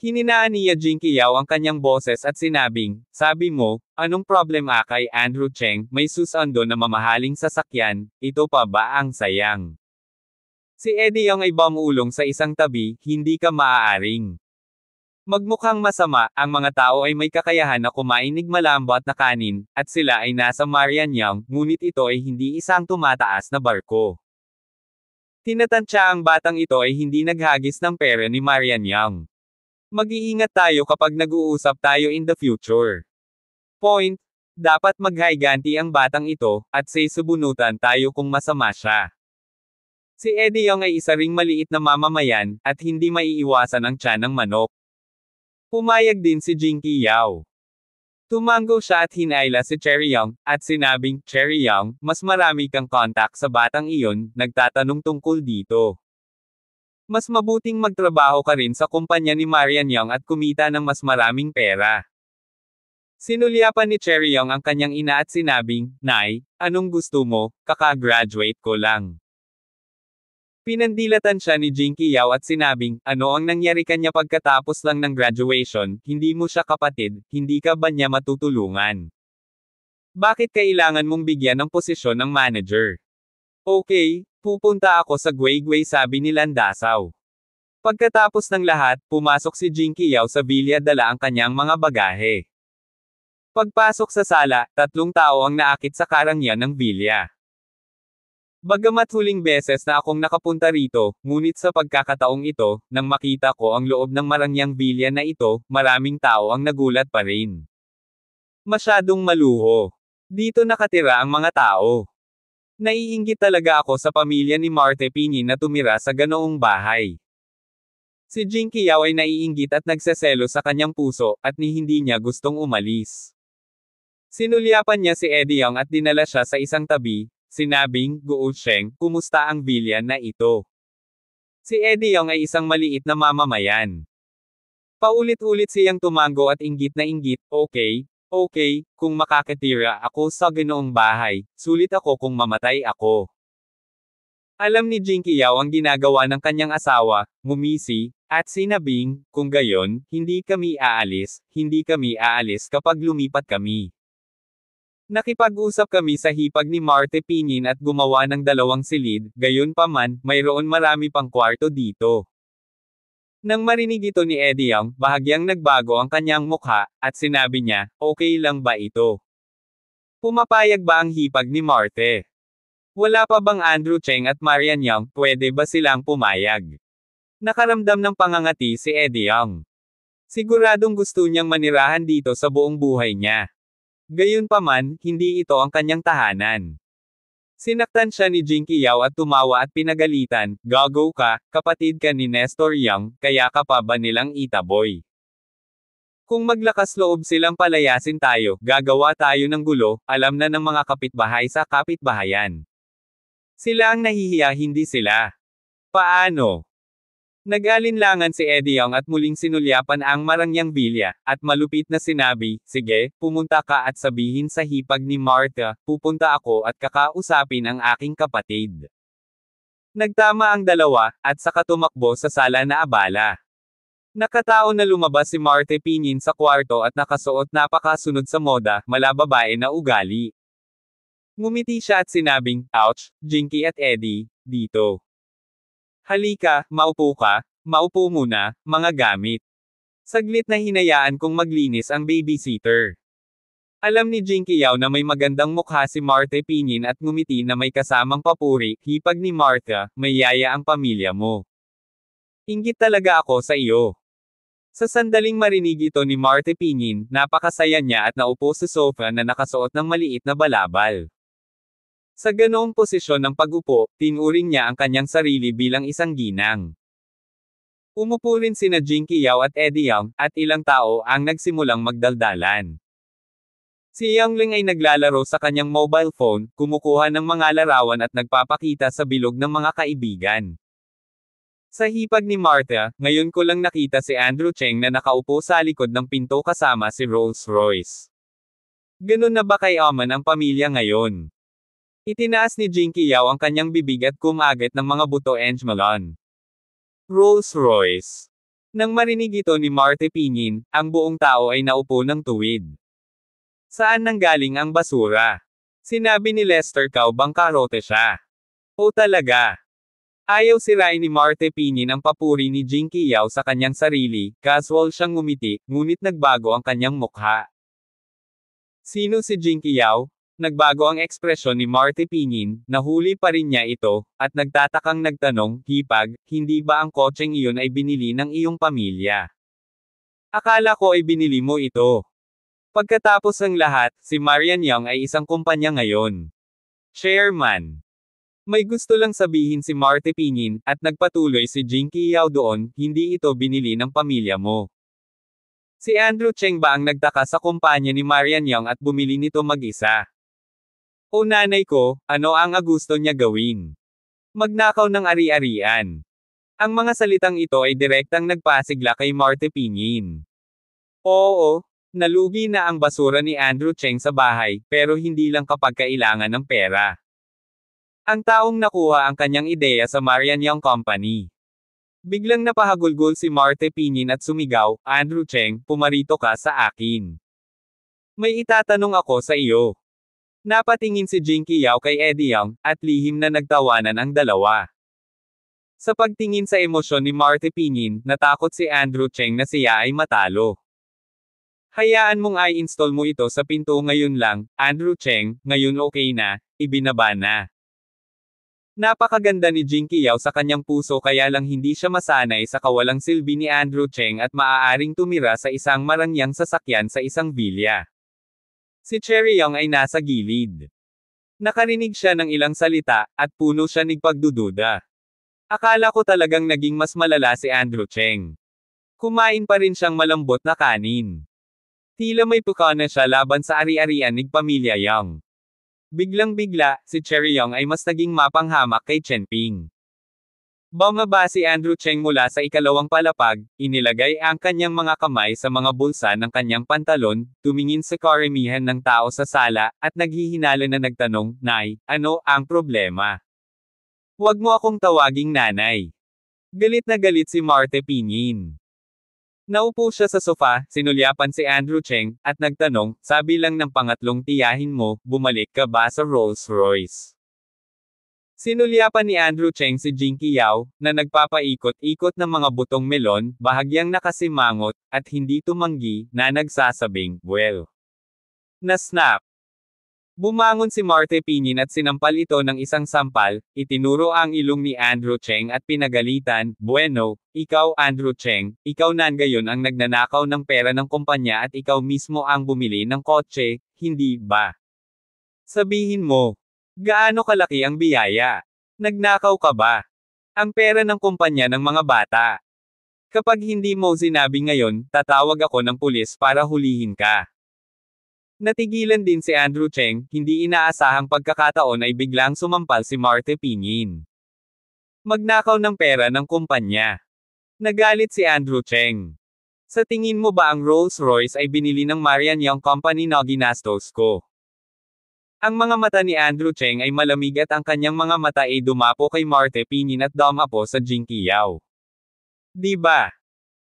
Hininaan niya Jinkiyaw ang kanyang boses at sinabing, Sabi mo, anong problema kay Andrew Cheng, may susando na mamahaling sasakyan, ito pa ba ang sayang? Si Eddie Young ay bamulong sa isang tabi, hindi ka maaaring. Magmukhang masama, ang mga tao ay may kakayahan na kumainig malambot na kanin, at sila ay nasa Marian Young, ngunit ito ay hindi isang tumataas na barko. Tinatantya ang batang ito ay hindi naghagis ng pera ni Marian Yang. Mag-iingat tayo kapag nag-uusap tayo in the future. Point. Dapat maghayganti ang batang ito, at say subunutan tayo kung masama siya. Si Eddie Young ay isa ring maliit na mamamayan, at hindi maiiwasan ang tiyan ng manok. Pumayag din si Jinky Yao. Tumango siya at hinayla si Cherry Young, at sinabing, Cherry Young, mas marami kang kontak sa batang iyon, nagtatanong tungkol dito. Mas mabuting magtrabaho ka rin sa kumpanya ni Marian Young at kumita ng mas maraming pera. Sinulyapan ni Cherry Young ang kanyang ina at sinabing, Nay, anong gusto mo, kakagraduate ko lang. Pinandilatan siya ni Jinky Yao at sinabing, ano ang nangyari kanya pagkatapos lang ng graduation, hindi mo siya kapatid, hindi ka ba niya matutulungan? Bakit kailangan mong bigyan ng posisyon ng manager? Okay, pupunta ako sa Guaygway sabi ni Landasaw. Pagkatapos ng lahat, pumasok si Jinky Yao sa villa dala ang kanyang mga bagahe. Pagpasok sa sala, tatlong tao ang naakit sa karangyan ng villa. Bagamat huling beses na akong nakapunta rito, ngunit sa pagkakataong ito, nang makita ko ang loob ng marangyang bilya na ito, maraming tao ang nagulat pa rin. Masyadong maluho. Dito nakatira ang mga tao. Naiinggit talaga ako sa pamilya ni Marte Pingin na tumira sa ganoong bahay. Si Jinky Yao ay naiinggit at nagseselo sa kanyang puso, at ni hindi niya gustong umalis. Sinulyapan niya si Eddie Young at dinala siya sa isang tabi, Sinabing, Guusheng, kumusta ang bilya na ito? Si Eddie Yong ay isang maliit na mamamayan. Paulit-ulit siyang tumango at inggit na inggit, okay, okay, kung makakatira ako sa ganoong bahay, sulit ako kung mamatay ako. Alam ni Jinky Yao ang ginagawa ng kanyang asawa, ngumisi, at sinabing, kung gayon, hindi kami aalis, hindi kami aalis kapag lumipat kami. Nakipag-usap kami sa hipag ni Marte Pinin at gumawa ng dalawang silid, gayon pa man, mayroon marami pang kwarto dito. Nang marinig ito ni Eddie Young, bahagyang nagbago ang kanyang mukha, at sinabi niya, okay lang ba ito? Pumapayag ba ang hipag ni Marte? Wala pa bang Andrew Cheng at Marian Young, pwede ba silang pumayag? Nakaramdam ng pangangati si Eddie Young. Siguradong gusto niyang manirahan dito sa buong buhay niya. Gayunpaman, hindi ito ang kanyang tahanan. Sinaktan siya ni Jinky Yao at tumawa at pinagalitan, Gago ka, kapatid ka ni Nestor Yang, kaya ka pa ba nilang itaboy? Kung maglakas loob silang palayasin tayo, gagawa tayo ng gulo, alam na ng mga kapitbahay sa kapitbahayan. Sila ang nahihiya hindi sila. Paano? Nag-alinlangan si Eddie Young at muling sinulyapan ang marangyang bilya, at malupit na sinabi, Sige, pumunta ka at sabihin sa hipag ni Martha, pupunta ako at kakausapin ang aking kapatid. Nagtama ang dalawa, at saka tumakbo sa sala na abala. Nakatao na lumabas si Marte Pinyin sa kwarto at nakasuot napakasunod sa moda, malababae na ugali. Ngumiti siya at sinabing, Ouch, Jinky at Eddie, dito. Halika, maupo ka, maupo muna, mga gamit. Saglit na hinayaan kong maglinis ang babysitter. Alam ni Jinkiyaw na may magandang mukha si Marte Pinin at ngumiti na may kasamang papuri, hipag ni Martha, may yaya ang pamilya mo. Ingit talaga ako sa iyo. Sa sandaling marinig ito ni Marte Pinin, napakasaya niya at naupo sa sofa na nakasuot ng maliit na balabal. Sa ganoong posisyon ng pag-upo, tinuring niya ang kanyang sarili bilang isang ginang. Umupo rin sina Jinky Yao at Eddie Yang, at ilang tao ang nagsimulang magdaldalan. Si Yang Ling ay naglalaro sa kanyang mobile phone, kumukuha ng mga larawan at nagpapakita sa bilog ng mga kaibigan. Sa hipag ni Martha, ngayon ko lang nakita si Andrew Cheng na nakaupo sa likod ng pinto kasama si Rolls Royce. Ganun na ba kay Oman ang pamilya ngayon? Itinaas ni Jinky Yao ang kanyang bibig at kumagat ng mga buto Eng Malon. Rolls-Royce. Nang marinig ito ni Marte Pingin, ang buong tao ay naupo ng tuwid. Saan nanggaling ang basura? Sinabi ni Lester Cow bang karote siya. O talaga? Ayaw sirain ni Marte Pingin ang papuri ni Jinky Yao sa kanyang sarili, casual siyang ngumiti, ngunit nagbago ang kanyang mukha. Sino si Jinky Yao? Nagbago ang ekspresyon ni Marty Pingin, nahuli pa rin niya ito, at nagtatakang nagtanong, Hipag, hindi ba ang kotseng iyon ay binili ng iyong pamilya? Akala ko ay binili mo ito. Pagkatapos ng lahat, si Marian Young ay isang kumpanya ngayon. Chairman. May gusto lang sabihin si Marte Pingin, at nagpatuloy si Jinky Yao doon, hindi ito binili ng pamilya mo. Si Andrew Cheng ba ang nagtaka sa kumpanya ni Marian Young at bumili nito mag-isa? O nanay ko, ano ang agusto niya gawin? Magnakaw ng ari-arian. Ang mga salitang ito ay direktang nagpasigla kay Marte Pinyin. Oo, nalugi na ang basura ni Andrew Cheng sa bahay, pero hindi lang kapag kailangan ng pera. Ang taong nakuha ang kanyang ideya sa Marian Young Company. Biglang napahagulgol si Marte Pinin at sumigaw, Andrew Cheng, pumarito ka sa akin. May itatanong ako sa iyo. Napatingin si Jinky Yao kay Eddie Young, at lihim na nagtawanan ang dalawa. Sa pagtingin sa emosyon ni Marty Pinin, natakot si Andrew Cheng na siya ay matalo. Hayaan mong i-install mo ito sa pinto ngayon lang, Andrew Cheng, ngayon okay na, ibinaba na. Napakaganda ni Jinky Yao sa kanyang puso kaya lang hindi siya masanay sa kawalang silbi ni Andrew Cheng at maaaring tumira sa isang marangyang sasakyan sa isang bilya. Si Cherry Young ay nasa gilid. Nakarinig siya ng ilang salita, at puno siya ng pagdududa. Akala ko talagang naging mas malala si Andrew Cheng. Kumain pa rin siyang malambot na kanin. Tila may pukana siya laban sa ari-arian ng pamilya Yang. Biglang-bigla, si Cherry Yang ay mas naging mapanghamak kay Chen Ping. Bumaba si Andrew Cheng mula sa ikalawang palapag, inilagay ang kanyang mga kamay sa mga bulsa ng kanyang pantalon, tumingin sa karamihan ng tao sa sala, at naghihinala na nagtanong, Nay, ano ang problema? Huwag mo akong tawaging nanay. Galit na galit si Marte Pinin. Naupo siya sa sofa, sinulyapan si Andrew Cheng, at nagtanong, sabi lang ng pangatlong tiyahin mo, bumalik ka ba sa Rolls Royce? Sinulyapan ni Andrew Cheng si Jinky Yao, na nagpapaikot-ikot ng mga butong melon, bahagyang nakasimangot, at hindi tumanggi, na nagsasabing, well. Na snap. Bumangon si Marte Pinyin at sinampal ito ng isang sampal, itinuro ang ilong ni Andrew Cheng at pinagalitan, bueno, ikaw Andrew Cheng, ikaw nangayon ang nagnanakaw ng pera ng kumpanya at ikaw mismo ang bumili ng kotse, hindi ba? Sabihin mo, Gaano kalaki ang biyaya? Nagnakaw ka ba? Ang pera ng kumpanya ng mga bata. Kapag hindi mo sinabi ngayon, tatawag ako ng pulis para hulihin ka. Natigilan din si Andrew Cheng, hindi inaasahang pagkakataon ay biglang sumampal si Marte Pingin. Magnakaw ng pera ng kumpanya. Nagalit si Andrew Cheng. Sa tingin mo ba ang Rolls-Royce ay binili ng Marian Young Company na ginastos ko? Ang mga mata ni Andrew Cheng ay malamig at ang kanyang mga mata ay dumapo kay Marte Pinin at dumapo sa Jinkiyaw. Diba?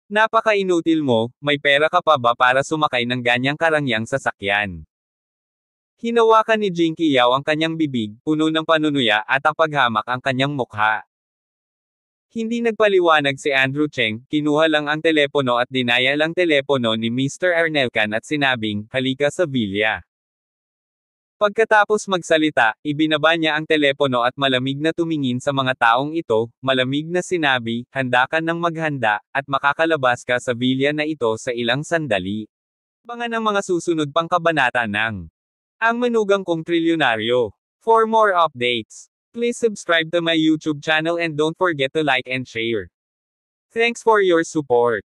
Napaka-inutil mo, may pera ka pa ba para sumakay ng ganyang karangyang sasakyan? Hinawakan ni Jinky Yao ang kanyang bibig, puno ng panunuya at ang paghamak ang kanyang mukha. Hindi nagpaliwanag si Andrew Cheng, kinuha lang ang telepono at dinaya lang telepono ni Mr. Arnelcan at sinabing, halika sa villa. Pagkatapos magsalita, ibinaba niya ang telepono at malamig na tumingin sa mga taong ito, malamig na sinabi, handa ka ng maghanda, at makakalabas ka sa bilya na ito sa ilang sandali. Mga ng mga susunod pang kabanata ng Ang Manugang Kong Trilyonaryo. For more updates, please subscribe to my YouTube channel and don't forget to like and share. Thanks for your support.